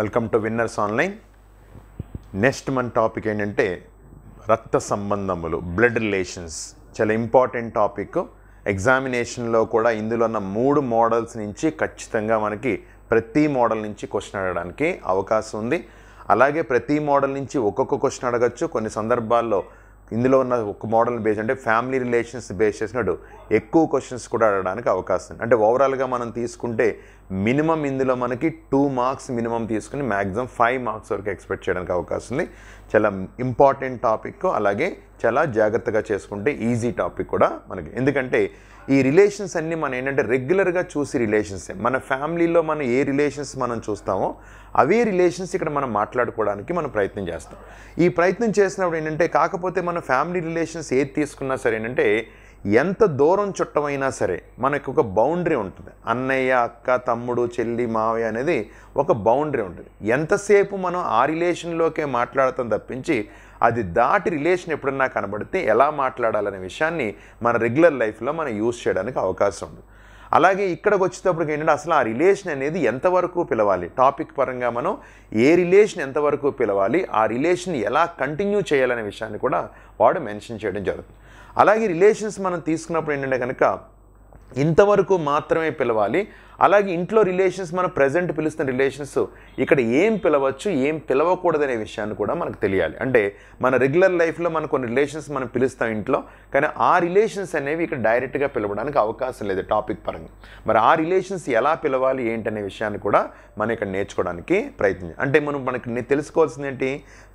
welcome to winners online next మన topic ఏంటంటే రక్త సంబంధములు బ్లడ్ రిలేషన్స్ చాలా ఇంపార్టెంట్ టాపిక్ ఎగ్జామినేషన్లో కూడా ఇందులో ఉన్న మూడు మోడల్స్ నుంచి ఖచ్చితంగా మనకి ప్రతి మోడల్ నుంచి క్వశ్చన్ అడగడానికి అవకాశం ఉంది అలాగే ప్రతి మోడల్ నుంచి ఒక్కొక్క క్వశ్చన్ అడగచ్చు కొన్ని సందర్భాల్లో ఇందులో ఉన్న ఒక మోడల్ని బేస్ అంటే ఫ్యామిలీ రిలేషన్స్ బేస్ చేసినట్టు ఎక్కువ క్వశ్చన్స్ కూడా అడగడానికి అవకాశం అంటే ఓవరాల్గా మనం తీసుకుంటే మినిమం ఇందులో మనకి టూ మార్క్స్ మినిమం తీసుకుని మ్యాక్సిమం ఫైవ్ మార్క్స్ వరకు ఎక్స్పెక్ట్ చేయడానికి అవకాశం ఉంది చాలా ఇంపార్టెంట్ టాపిక్ అలాగే చాలా జాగ్రత్తగా చేసుకుంటే ఈజీ టాపిక్ కూడా మనకి ఎందుకంటే ఈ రిలేషన్స్ అన్నీ మనం ఏంటంటే రెగ్యులర్గా చూసి రిలేషన్సే మన ఫ్యామిలీలో మనం ఏ రిలేషన్స్ మనం చూస్తామో అవే రిలేషన్స్ ఇక్కడ మనం మాట్లాడుకోవడానికి మనం ప్రయత్నం చేస్తాం ఈ ప్రయత్నం చేసినప్పుడు ఏంటంటే కాకపోతే మన ఫ్యామిలీ రిలేషన్స్ ఏది తీసుకున్నా సరే ఏంటంటే ఎంత దూరం చుట్టమైనా సరే మనకు ఒక బౌండరీ ఉంటుంది అన్నయ్య అక్క తమ్ముడు చెల్లి మావయ్య అనేది ఒక బౌండరీ ఉంటుంది ఎంతసేపు మనం ఆ రిలేషన్లోకే మాట్లాడతాం తప్పించి అది దాటి రిలేషన్ ఎప్పుడన్నా కనబడితే ఎలా మాట్లాడాలనే విషయాన్ని మన రెగ్యులర్ లైఫ్లో మనం యూజ్ చేయడానికి అవకాశం ఉంది అలాగే ఇక్కడికి వచ్చేటప్పటికి ఏంటంటే అసలు ఆ రిలేషన్ అనేది ఎంతవరకు పిలవాలి టాపిక్ పరంగా మనం ఏ రిలేషన్ ఎంతవరకు పిలవాలి ఆ రిలేషన్ ఎలా కంటిన్యూ చేయాలనే విషయాన్ని కూడా వాడు మెన్షన్ చేయడం జరుగుతుంది అలాగే రిలేషన్స్ మనం తీసుకున్నప్పుడు ఏంటంటే కనుక ఇంతవరకు మాత్రమే పిలవాలి అలాగే ఇంట్లో రిలేషన్స్ మనం ప్రజెంట్ పిలుస్తున్న రిలేషన్స్ ఇక్కడ ఏం పిలవచ్చు ఏం పిలవకూడదనే విషయాన్ని కూడా మనకు తెలియాలి అంటే మన రెగ్యులర్ లైఫ్లో మన కొన్ని రిలేషన్స్ మనం పిలుస్తాం ఇంట్లో కానీ ఆ రిలేషన్స్ అనేవి ఇక్కడ డైరెక్ట్గా పిలవడానికి అవకాశం లేదు టాపిక్ పరంగా మరి ఆ రిలేషన్స్ ఎలా పిలవాలి ఏంటనే విషయాన్ని కూడా మనం ఇక్కడ నేర్చుకోవడానికి ప్రయత్నం అంటే మనం మనకి తెలుసుకోవాల్సింది ఏంటి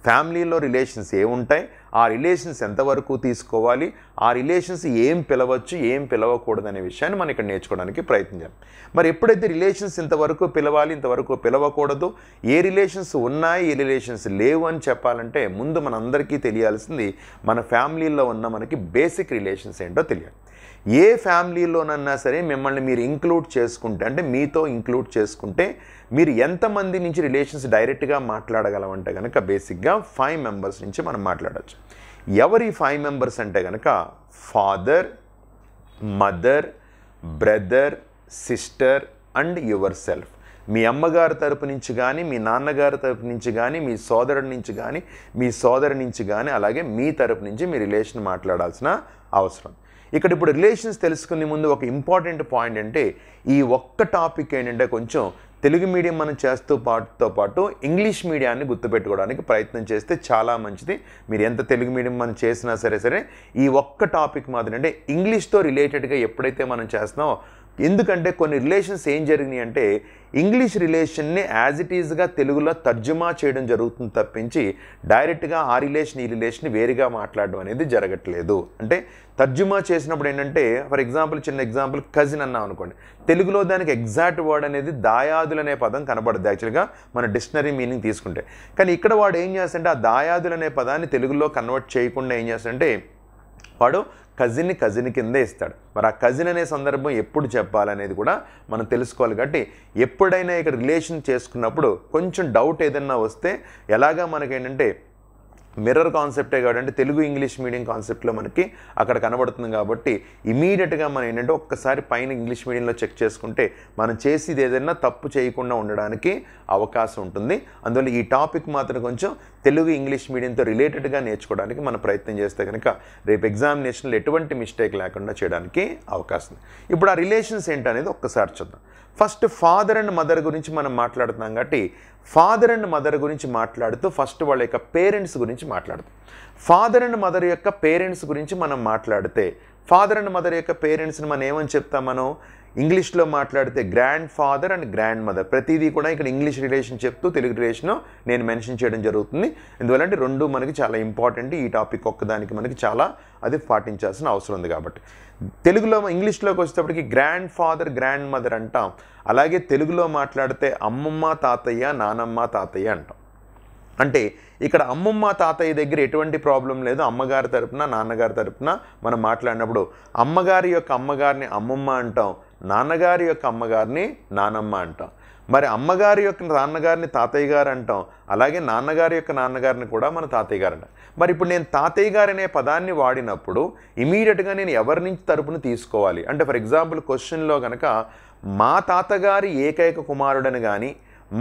ఫ్యామిలీలో రిలేషన్స్ ఏముంటాయి ఆ రిలేషన్స్ ఎంతవరకు తీసుకోవాలి ఆ రిలేషన్స్ ఏం పిలవచ్చు ఏం పిలవకూడదనే విషయాన్ని మనం ఇక్కడ నేర్చుకోవడానికి ప్రయత్నించాం మరి ఎప్పుడైతే రిలేషన్స్ ఇంతవరకు పిలవాలి ఇంతవరకు పిలవకూడదు ఏ రిలేషన్స్ ఉన్నాయి ఏ రిలేషన్స్ లేవు అని చెప్పాలంటే ముందు మనందరికీ తెలియాల్సింది మన ఫ్యామిలీలో ఉన్న మనకి బేసిక్ రిలేషన్స్ ఏంటో తెలియాలి ఏ ఫ్యామిలీలోనన్నా సరే మిమ్మల్ని మీరు ఇంక్లూడ్ చేసుకుంటే అంటే మీతో ఇంక్లూడ్ చేసుకుంటే మీరు ఎంతమంది నుంచి రిలేషన్స్ డైరెక్ట్గా అంటే కనుక బేసిక్గా ఫైవ్ మెంబర్స్ నుంచి మనం మాట్లాడవచ్చు ఎవరి ఫైవ్ మెంబర్స్ అంటే కనుక father mother brother sister and yourself మీ అమ్మగారి తరపు నుంచి కానీ మీ నాన్నగారి తరపు నుంచి కానీ మీ సోదరుడి నుంచి కానీ మీ సోదరు నుంచి కానీ అలాగే మీ తరపు నుంచి మీ రిలేషన్ మాట్లాడాల్సిన అవసరం ఇక్కడ ఇప్పుడు రిలేషన్స్ తెలుసుకునే ముందు ఒక ఇంపార్టెంట్ పాయింట్ అంటే ఈ ఒక్క టాపిక్ ఏంటంటే కొంచెం తెలుగు మీడియం మనం చేస్తూ పాటుతో పాటు ఇంగ్లీష్ మీడియాన్ని గుర్తుపెట్టుకోవడానికి ప్రయత్నం చేస్తే చాలా మంచిది మీరు ఎంత తెలుగు మీడియం మనం చేసినా సరే సరే ఈ ఒక్క టాపిక్ మాత్రం అంటే ఇంగ్లీష్తో రిలేటెడ్గా ఎప్పుడైతే మనం చేస్తున్నామో ఎందుకంటే కొన్ని రిలేషన్స్ ఏం జరిగినాయి అంటే ఇంగ్లీష్ రిలేషన్ని యాజ్ ఇట్ ఈజ్గా తెలుగులో తర్జుమా చేయడం జరుగుతుంది తప్పించి డైరెక్ట్గా ఆ రిలేషన్ ఈ రిలేషన్ వేరుగా మాట్లాడడం అనేది జరగట్లేదు అంటే తర్జుమా చేసినప్పుడు ఏంటంటే ఫర్ ఎగ్జాంపుల్ చిన్న ఎగ్జాంపుల్ కజిన్ అన్నాం అనుకోండి తెలుగులో దానికి ఎగ్జాక్ట్ వర్డ్ అనేది దాయాదులు అనే పదం కనబడదు యాక్చువల్గా మన డిక్షనరీ మీనింగ్ తీసుకుంటే కానీ ఇక్కడ వాడు ఏం చేస్తాడంటే ఆ దాయాదులు అనే పదాన్ని తెలుగులో కన్వర్ట్ చేయకుండా ఏం చేస్తాడంటే వాడు కజిన్ని కజిన్ కిందే ఇస్తాడు మరి ఆ కజిన్ అనే సందర్భం ఎప్పుడు చెప్పాలనేది కూడా మనం తెలుసుకోవాలి కాబట్టి ఎప్పుడైనా ఇక్కడ రిలేషన్ చేసుకున్నప్పుడు కొంచెం డౌట్ ఏదైనా వస్తే ఎలాగా మనకేంటంటే మిర్రర్ కాన్సెప్టే కాబట్టి తెలుగు ఇంగ్లీష్ మీడియం కాన్సెప్ట్లో మనకి అక్కడ కనబడుతుంది కాబట్టి ఇమీడియట్గా మనం ఏంటంటే ఒక్కసారి పైన ఇంగ్లీష్ మీడియంలో చెక్ చేసుకుంటే మనం చేసేది ఏదైనా తప్పు చేయకుండా ఉండడానికి అవకాశం ఉంటుంది అందువల్ల ఈ టాపిక్ మాత్రం కొంచెం తెలుగు ఇంగ్లీష్ మీడియంతో రిలేటెడ్గా నేర్చుకోవడానికి మనం ప్రయత్నం చేస్తే కనుక రేపు ఎగ్జామినేషన్లో ఎటువంటి మిస్టేక్ లేకుండా చేయడానికి అవకాశం ఉంది ఇప్పుడు ఆ రిలేషన్స్ ఏంటనేది ఒక్కసారి చూద్దాం ఫస్ట్ ఫాదర్ అండ్ మదర్ గురించి మనం మాట్లాడుతున్నాం కాబట్టి ఫాదర్ అండ్ మదర్ గురించి మాట్లాడుతూ ఫస్ట్ వాళ్ళ యొక్క పేరెంట్స్ గురించి మాట్లాడుతాం ఫాదర్ అండ్ మదర్ యొక్క పేరెంట్స్ గురించి మనం మాట్లాడితే ఫాదర్ అండ్ మదర్ యొక్క పేరెంట్స్ని మనం ఏమని చెప్తాం మనం ఇంగ్లీష్లో మాట్లాడితే grandfather and grandmother ప్రతిదీ కూడా ఇక్కడ ఇంగ్లీష్ రిలేషన్ చెప్తూ తెలుగు రిలేషన్ నేను మెన్షన్ చేయడం జరుగుతుంది ఎందువల్లంటే రెండు మనకి చాలా ఇంపార్టెంట్ ఈ టాపిక్ ఒక్కదానికి మనకి చాలా అది పాటించాల్సిన అవసరం ఉంది కాబట్టి తెలుగులో ఇంగ్లీష్లోకి వచ్చేటప్పటికి గ్రాండ్ ఫాదర్ గ్రాండ్ మదర్ అంటాం అలాగే తెలుగులో మాట్లాడితే అమ్మమ్మ తాతయ్య నానమ్మ తాతయ్య అంటాం అంటే ఇక్కడ అమ్మమ్మ తాతయ్య దగ్గర ఎటువంటి ప్రాబ్లం లేదు అమ్మగారి తరపున నాన్నగారి తరపున మనం మాట్లాడినప్పుడు అమ్మగారి యొక్క అమ్మగారిని అమ్మమ్మ అంటాం నాన్నగారి యొక్క అమ్మగారిని నానమ్మ అంటాం మరి అమ్మగారి యొక్క నాన్నగారిని తాతయ్య గారు అంటాం అలాగే నాన్నగారి యొక్క నాన్నగారిని కూడా మన తాతయ్య గారు అంటాం మరి ఇప్పుడు నేను తాతయ్య గారు అనే పదాన్ని వాడినప్పుడు ఇమీడియట్గా నేను ఎవరి నుంచి తరపున తీసుకోవాలి అంటే ఫర్ ఎగ్జాంపుల్ క్వశ్చన్లో కనుక మా తాతగారి ఏకైక కుమారుడని కానీ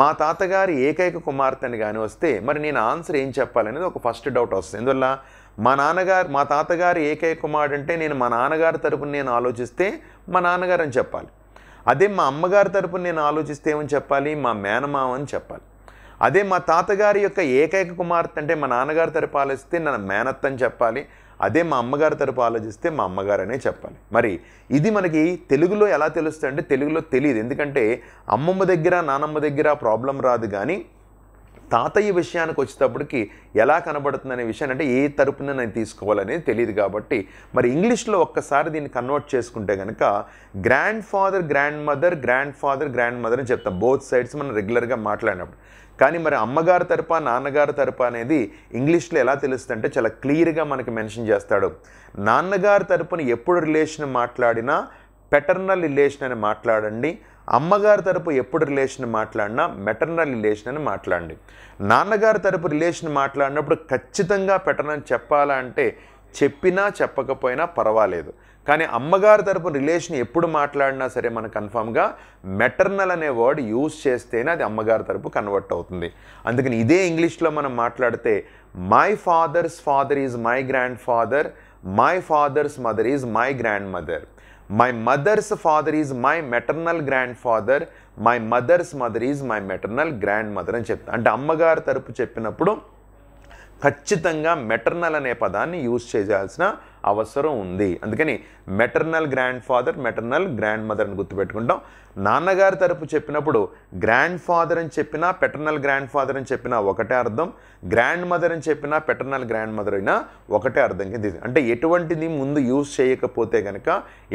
మా తాతగారి ఏకైక కుమార్తెని కానీ వస్తే మరి నేను ఆన్సర్ ఏం చెప్పాలనేది ఒక ఫస్ట్ డౌట్ వస్తుంది ఎందువల్ల మా నాన్నగారు మా తాతగారు ఏకైక కుమారుడు అంటే నేను మా నాన్నగారి తరపున నేను ఆలోచిస్తే మా నాన్నగారు అని చెప్పాలి అదే మా అమ్మగారి తరపున నేను ఆలోచిస్తే ఏమని చెప్పాలి మా మేనమామ అని చెప్పాలి అదే మా తాతగారి యొక్క ఏకైక కుమార్తె అంటే మా నాన్నగారి తరపు ఆలోచిస్తే నన్ను మేనత్ అని చెప్పాలి అదే మా అమ్మగారి తరపు ఆలోచిస్తే మా అమ్మగారనే చెప్పాలి మరి ఇది మనకి తెలుగులో ఎలా తెలుస్తుందంటే తెలుగులో తెలియదు ఎందుకంటే అమ్మమ్మ దగ్గర నానమ్మ దగ్గర ప్రాబ్లం రాదు కానీ తాతయ్య విషయానికి వచ్చేటప్పటికి ఎలా కనబడుతుందనే విషయాన్ని అంటే ఏ తరపున నేను తీసుకోవాలనేది తెలియదు కాబట్టి మరి ఇంగ్లీష్లో ఒక్కసారి దీన్ని కన్వర్ట్ చేసుకుంటే కనుక grandfather grandmother grandfather grandmother అని చెప్తాం బోత్ సైడ్స్ మనం రెగ్యులర్గా మాట్లాడినప్పుడు కానీ మరి అమ్మగారి తరప నాన్నగారి తరప అనేది ఇంగ్లీష్లో ఎలా తెలుస్తుందంటే చాలా క్లియర్గా మనకి మెన్షన్ చేస్తాడు నాన్నగారి తరపున ఎప్పుడు రిలేషన్ మాట్లాడినా పెటర్నల్ రిలేషన్ అని మాట్లాడండి అమ్మగారి తరపు ఎప్పుడు రిలేషన్ మాట్లాడినా మెటర్నల్ రిలేషన్ అని మాట్లాడండి నాన్నగారి తరపు రిలేషన్ మాట్లాడినప్పుడు ఖచ్చితంగా పెట్టనని చెప్పాలంటే చెప్పినా చెప్పకపోయినా పర్వాలేదు కానీ అమ్మగారి తరపు రిలేషన్ ఎప్పుడు మాట్లాడినా సరే మనం కన్ఫామ్గా మెటర్నల్ అనే వర్డ్ యూజ్ చేస్తేనే అది అమ్మగారి తరపు కన్వర్ట్ అవుతుంది అందుకని ఇదే ఇంగ్లీష్లో మనం మాట్లాడితే my father's father is my grandfather my father's mother is my grandmother my mother's father is my maternal grandfather my mother's mother is my maternal grandmother అని చెప్తాను అంటే అమ్మగారి తరపు చెప్పినప్పుడు ఖచ్చితంగా మెటర్నల్ అనే పదాన్ని use చేయాల్సిన అవసరం ఉంది అందుకని maternal grandfather maternal grandmother అని గుర్తుపెట్టుకుంటాం నాన్నగారి తరపు చెప్పినప్పుడు గ్రాండ్ ఫాదర్ అని చెప్పినా పెటర్నల్ గ్రాండ్ ఫాదర్ అని చెప్పినా ఒకటే అర్థం గ్రాండ్ మదర్ అని చెప్పినా పెటర్నల్ గ్రాండ్ మదర్ అయినా ఒకటే అర్థం కింద అంటే ఎటువంటిది ముందు యూజ్ చేయకపోతే కనుక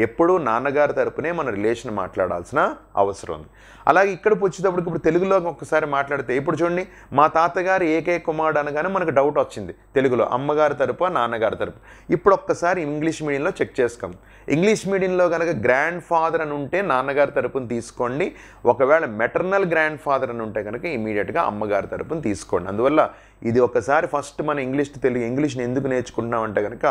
ఎప్పుడూ నాన్నగారి తరపునే మన రిలేషన్ మాట్లాడాల్సిన అవసరం ఉంది అలాగే ఇక్కడికి వచ్చేటప్పుడు ఇప్పుడు తెలుగులో ఒకసారి మాట్లాడితే ఇప్పుడు చూడండి మా తాతగారు ఏకే కుమారుడు అనగానే మనకు డౌట్ వచ్చింది తెలుగులో అమ్మగారి తరపు నాన్నగారి తరపు ఇప్పుడు ఒక్కసారి ఒక్కసారి ఇంగ్లీష్ మీడియంలో చెక్ చేసుకోం ఇంగ్లీష్ మీడియంలో కనుక గ్రాండ్ ఫాదర్ అని ఉంటే నాన్నగారి తరపున తీసుకోండి ఒకవేళ మెటర్నల్ గ్రాండ్ ఫాదర్ అని ఉంటే కనుక ఇమీడియట్గా అమ్మగారి తరపున తీసుకోండి అందువల్ల ఇది ఒకసారి ఫస్ట్ మనం ఇంగ్లీష్ తెలుగు ఇంగ్లీష్ని ఎందుకు నేర్చుకుంటున్నాం అంటే కనుక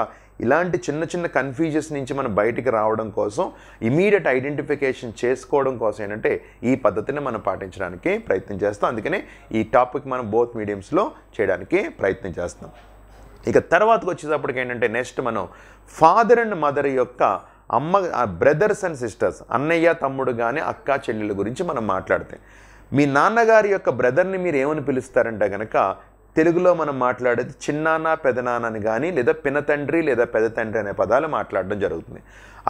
ఇలాంటి చిన్న చిన్న కన్ఫ్యూజన్స్ నుంచి మనం బయటికి రావడం కోసం ఇమీడియట్ ఐడెంటిఫికేషన్ చేసుకోవడం కోసం ఏంటంటే ఈ పద్ధతిని మనం పాటించడానికి ప్రయత్నం చేస్తాం అందుకనే ఈ టాపిక్ మనం బోత్ మీడియంస్లో చేయడానికి ప్రయత్నం చేస్తాం ఇక తర్వాతకు వచ్చేటప్పటికి ఏంటంటే నెక్స్ట్ మనం ఫాదర్ అండ్ మదర్ యొక్క అమ్మ బ్రదర్స్ అండ్ సిస్టర్స్ అన్నయ్య తమ్ముడు కానీ అక్క చెల్లెళ్ళ గురించి మనం మాట్లాడితే మీ నాన్నగారి యొక్క బ్రదర్ని మీరు ఏమని పిలుస్తారంటే కనుక తెలుగులో మనం మాట్లాడేది చిన్నాన్న పెదనాన్న అని కానీ లేదా పినతండ్రి లేదా తండ్రి అనే పదాలు మాట్లాడడం జరుగుతుంది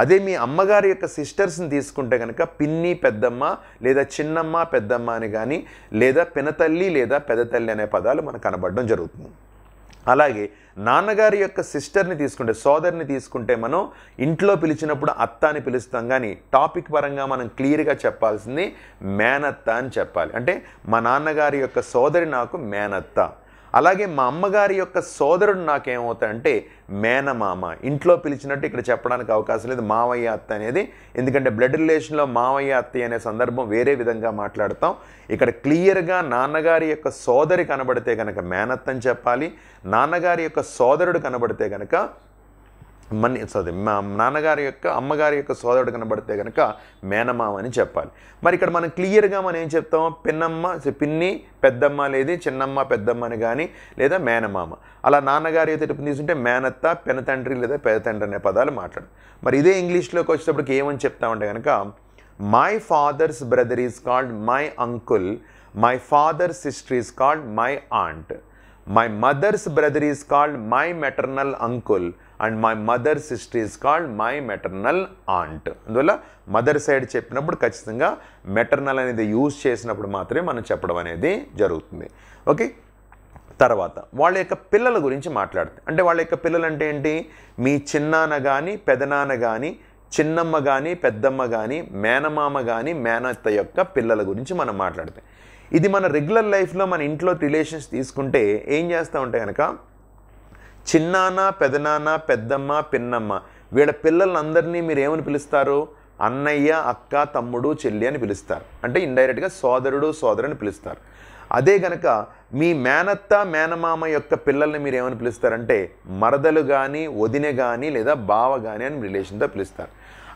అదే మీ అమ్మగారి యొక్క సిస్టర్స్ని తీసుకుంటే కనుక పిన్ని పెద్దమ్మ లేదా చిన్నమ్మ పెద్దమ్మ అని కానీ లేదా పినతల్లి లేదా తల్లి అనే పదాలు మనకు కనబడడం జరుగుతుంది అలాగే నాన్నగారి యొక్క సిస్టర్ని తీసుకుంటే సోదరిని తీసుకుంటే మనం ఇంట్లో పిలిచినప్పుడు అత్త అని పిలుస్తాం కానీ టాపిక్ పరంగా మనం క్లియర్గా చెప్పాల్సింది మేనత్త అని చెప్పాలి అంటే మా నాన్నగారి యొక్క సోదరి నాకు మేనత్త అలాగే మా అమ్మగారి యొక్క సోదరుడు నాకేమవుతాడంటే మేనమామ ఇంట్లో పిలిచినట్టు ఇక్కడ చెప్పడానికి అవకాశం లేదు మావయ్య అత్త అనేది ఎందుకంటే బ్లడ్ రిలేషన్లో మావయ్య అత్తయ్య అనే సందర్భం వేరే విధంగా మాట్లాడతాం ఇక్కడ క్లియర్గా నాన్నగారి యొక్క సోదరి కనబడితే కనుక మేనత్తని చెప్పాలి నాన్నగారి యొక్క సోదరుడు కనబడితే కనుక మన్ సారీ మా నాన్నగారి యొక్క అమ్మగారి యొక్క సోదరుడు కనబడితే కనుక మేనమామ అని చెప్పాలి మరి ఇక్కడ మనం క్లియర్గా మనం ఏం చెప్తాం పిన్నమ్మ పిన్ని పెద్దమ్మ లేదు చిన్నమ్మ పెద్దమ్మ అని కానీ లేదా మేనమామ అలా నాన్నగారి తెలుపు తీసుకుంటే మేనత్త పెనతండ్రి లేదా పెద్ద తండ్రి అనే పదాలు మాట్లాడు మరి ఇదే ఇంగ్లీష్లోకి వచ్చేటప్పటికి ఏమని చెప్తామంటే కనుక my father's brother is called my uncle my father's sister is called my aunt my mother's brother is called my maternal uncle and my mother sister is called my maternal aunt అందువల్ల mother side చెప్పినప్పుడు ఖచ్చితంగా maternal అనేది use చేసినప్పుడు మాత్రమే మనం చెప్పడం అనేది జరుగుతుంది ఓకే తర్వాత వాళ్ళ యొక్క పిల్లల గురించి మాట్లాడుతుంది అంటే వాళ్ళ యొక్క పిల్లలు అంటే ఏంటి మీ చిన్నాన్న కానీ పెదనాన్న కానీ చిన్నమ్మ కానీ పెద్దమ్మ కానీ మేనమామ కానీ మేనత్త యొక్క పిల్లల గురించి మనం మాట్లాడతాం ఇది మన రెగ్యులర్ లైఫ్లో మన ఇంట్లో రిలేషన్స్ తీసుకుంటే ఏం చేస్తూ ఉంటే కనుక చిన్నాన్న పెదనాన్న పెద్దమ్మ పిన్నమ్మ వీళ్ళ పిల్లలందరినీ మీరు ఏమని పిలుస్తారు అన్నయ్య అక్క తమ్ముడు చెల్లి అని పిలుస్తారు అంటే ఇండైరెక్ట్గా సోదరుడు సోదరు అని పిలుస్తారు అదే గనక మీ మేనత్త మేనమామ యొక్క పిల్లల్ని మీరు ఏమని పిలుస్తారంటే మరదలు కానీ వదిన కానీ లేదా బావ కానీ అని రిలేషన్తో పిలుస్తారు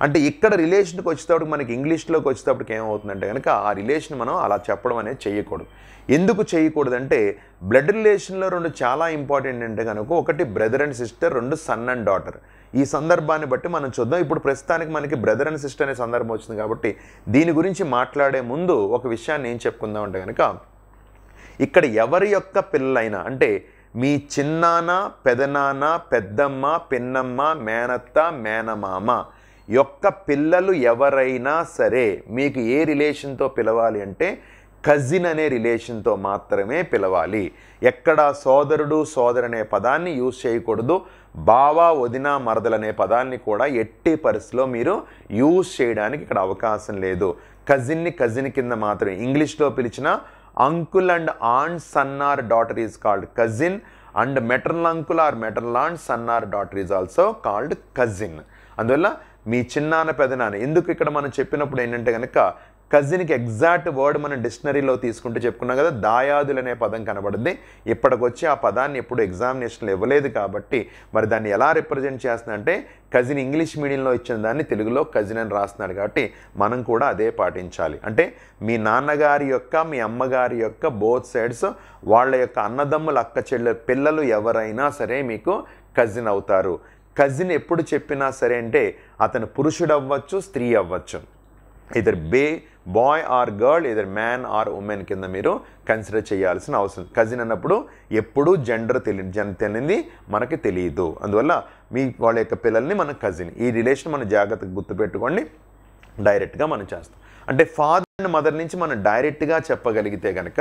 అంటే ఇక్కడ రిలేషన్కి వచ్చేటప్పుడు మనకి ఇంగ్లీష్లోకి వచ్చేటప్పటికి ఏమవుతుందంటే కనుక ఆ రిలేషన్ మనం అలా చెప్పడం అనేది చేయకూడదు ఎందుకు చేయకూడదంటే బ్లడ్ రిలేషన్లో రెండు చాలా ఇంపార్టెంట్ అంటే కనుక ఒకటి బ్రదర్ అండ్ సిస్టర్ రెండు సన్ అండ్ డాటర్ ఈ సందర్భాన్ని బట్టి మనం చూద్దాం ఇప్పుడు ప్రస్తుతానికి మనకి బ్రదర్ అండ్ సిస్టర్ అనే సందర్భం వచ్చింది కాబట్టి దీని గురించి మాట్లాడే ముందు ఒక విషయాన్ని ఏం చెప్పుకుందాం అంటే కనుక ఇక్కడ ఎవరి యొక్క పిల్లలైనా అంటే మీ చిన్నాన్న పెదనాన్న పెద్దమ్మ పిన్నమ్మ మేనత్త మేనమామ యొక్క పిల్లలు ఎవరైనా సరే మీకు ఏ రిలేషన్తో పిలవాలి అంటే కజిన్ అనే రిలేషన్తో మాత్రమే పిలవాలి ఎక్కడ సోదరుడు సోదరు అనే పదాన్ని యూజ్ చేయకూడదు బావ వదిన మరదలనే పదాన్ని కూడా ఎట్టి పరిస్థితిలో మీరు యూజ్ చేయడానికి ఇక్కడ అవకాశం లేదు కజిన్ని కజిన్ కింద మాత్రమే ఇంగ్లీష్లో పిలిచిన uncle and aunt son or daughter is called cousin and maternal uncle or maternal aunt son or daughter is also called cousin అందువల్ల మీ చిన్నాన్న పెదనాన్న ఎందుకు ఇక్కడ మనం చెప్పినప్పుడు ఏంటంటే కనుక కజిన్కి ఎగ్జాక్ట్ వర్డ్ మనం డిక్షనరీలో తీసుకుంటే చెప్పుకున్నాం కదా దాయాదులు అనే పదం కనబడింది ఇప్పటికొచ్చి ఆ పదాన్ని ఎప్పుడు ఎగ్జామినేషన్లు ఇవ్వలేదు కాబట్టి మరి దాన్ని ఎలా రిప్రజెంట్ చేస్తుందంటే కజిన్ ఇంగ్లీష్ మీడియంలో ఇచ్చిన దాన్ని తెలుగులో కజిన్ అని రాస్తున్నాడు కాబట్టి మనం కూడా అదే పాటించాలి అంటే మీ నాన్నగారి యొక్క మీ అమ్మగారి యొక్క బోత్ సైడ్స్ వాళ్ళ యొక్క అన్నదమ్ముల అక్క చెల్లె పిల్లలు ఎవరైనా సరే మీకు కజిన్ అవుతారు కజిన్ ఎప్పుడు చెప్పినా సరే అంటే అతను పురుషుడు అవ్వచ్చు స్త్రీ అవ్వచ్చు either be boy or girl either man or woman కింద మీరు కన్సిడర్ చేయాల్సిన అవసరం కజిన్ అన్నప్పుడు ఎప్పుడూ జెండర్ జన్ తెలియంది మనకి తెలియదు అందువల్ల మీ వాళ్ళ యొక్క పిల్లల్ని మన కజిన్ ఈ రిలేషన్ మనం జాగ్రత్తగా గుర్తుపెట్టుకోండి డైరెక్ట్గా మనం చేస్తాం అంటే ఫాదర్ అండ్ మదర్ నుంచి మనం డైరెక్ట్గా చెప్పగలిగితే కనుక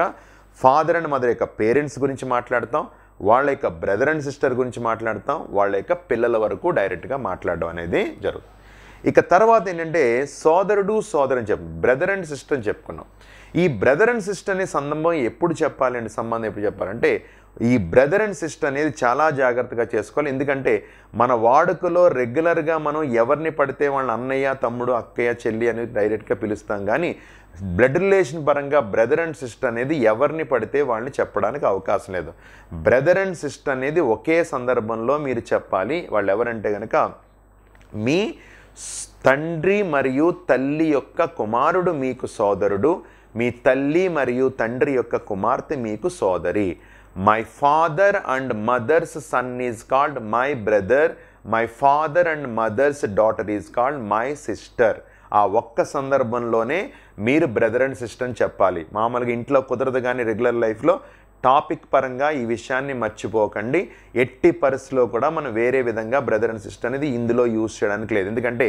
ఫాదర్ అండ్ మదర్ యొక్క పేరెంట్స్ గురించి మాట్లాడతాం వాళ్ళ యొక్క బ్రదర్ అండ్ సిస్టర్ గురించి మాట్లాడతాం వాళ్ళ యొక్క పిల్లల వరకు డైరెక్ట్గా మాట్లాడడం అనేది జరుగుతుంది ఇక తర్వాత ఏంటంటే సోదరుడు సోదరు అని చెప్పు బ్రదర్ అండ్ సిస్టర్ అని చెప్పుకున్నాం ఈ బ్రదర్ అండ్ సిస్టర్ అనే సందర్భం ఎప్పుడు చెప్పాలండి సంబంధం ఎప్పుడు చెప్పాలంటే ఈ బ్రదర్ అండ్ సిస్టర్ అనేది చాలా జాగ్రత్తగా చేసుకోవాలి ఎందుకంటే మన వాడుకలో రెగ్యులర్గా మనం ఎవరిని పడితే వాళ్ళ అన్నయ్య తమ్ముడు అక్కయ్య చెల్లి అనేది డైరెక్ట్గా పిలుస్తాం కానీ బ్లడ్ రిలేషన్ పరంగా బ్రదర్ అండ్ సిస్టర్ అనేది ఎవరిని పడితే వాళ్ళని చెప్పడానికి అవకాశం లేదు బ్రదర్ అండ్ సిస్టర్ అనేది ఒకే సందర్భంలో మీరు చెప్పాలి వాళ్ళు ఎవరంటే కనుక మీ తండ్రి మరియు తల్లి యొక్క కుమారుడు మీకు సోదరుడు మీ తల్లి మరియు తండ్రి యొక్క కుమార్తె మీకు సోదరి my father and mother's son is called my brother my father and mother's daughter is called my sister ఆ ఒక్క సందర్భంలోనే మీరు బ్రదర్ అండ్ సిస్టర్ చెప్పాలి మామూలుగా ఇంట్లో కుదరదు కానీ రెగ్యులర్ లైఫ్లో టాపిక్ పరంగా ఈ విషయాన్ని మర్చిపోకండి ఎట్టి పరిస్థితిలో కూడా మనం వేరే విధంగా బ్రదర్ అండ్ సిస్టర్ అనేది ఇందులో యూజ్ చేయడానికి లేదు ఎందుకంటే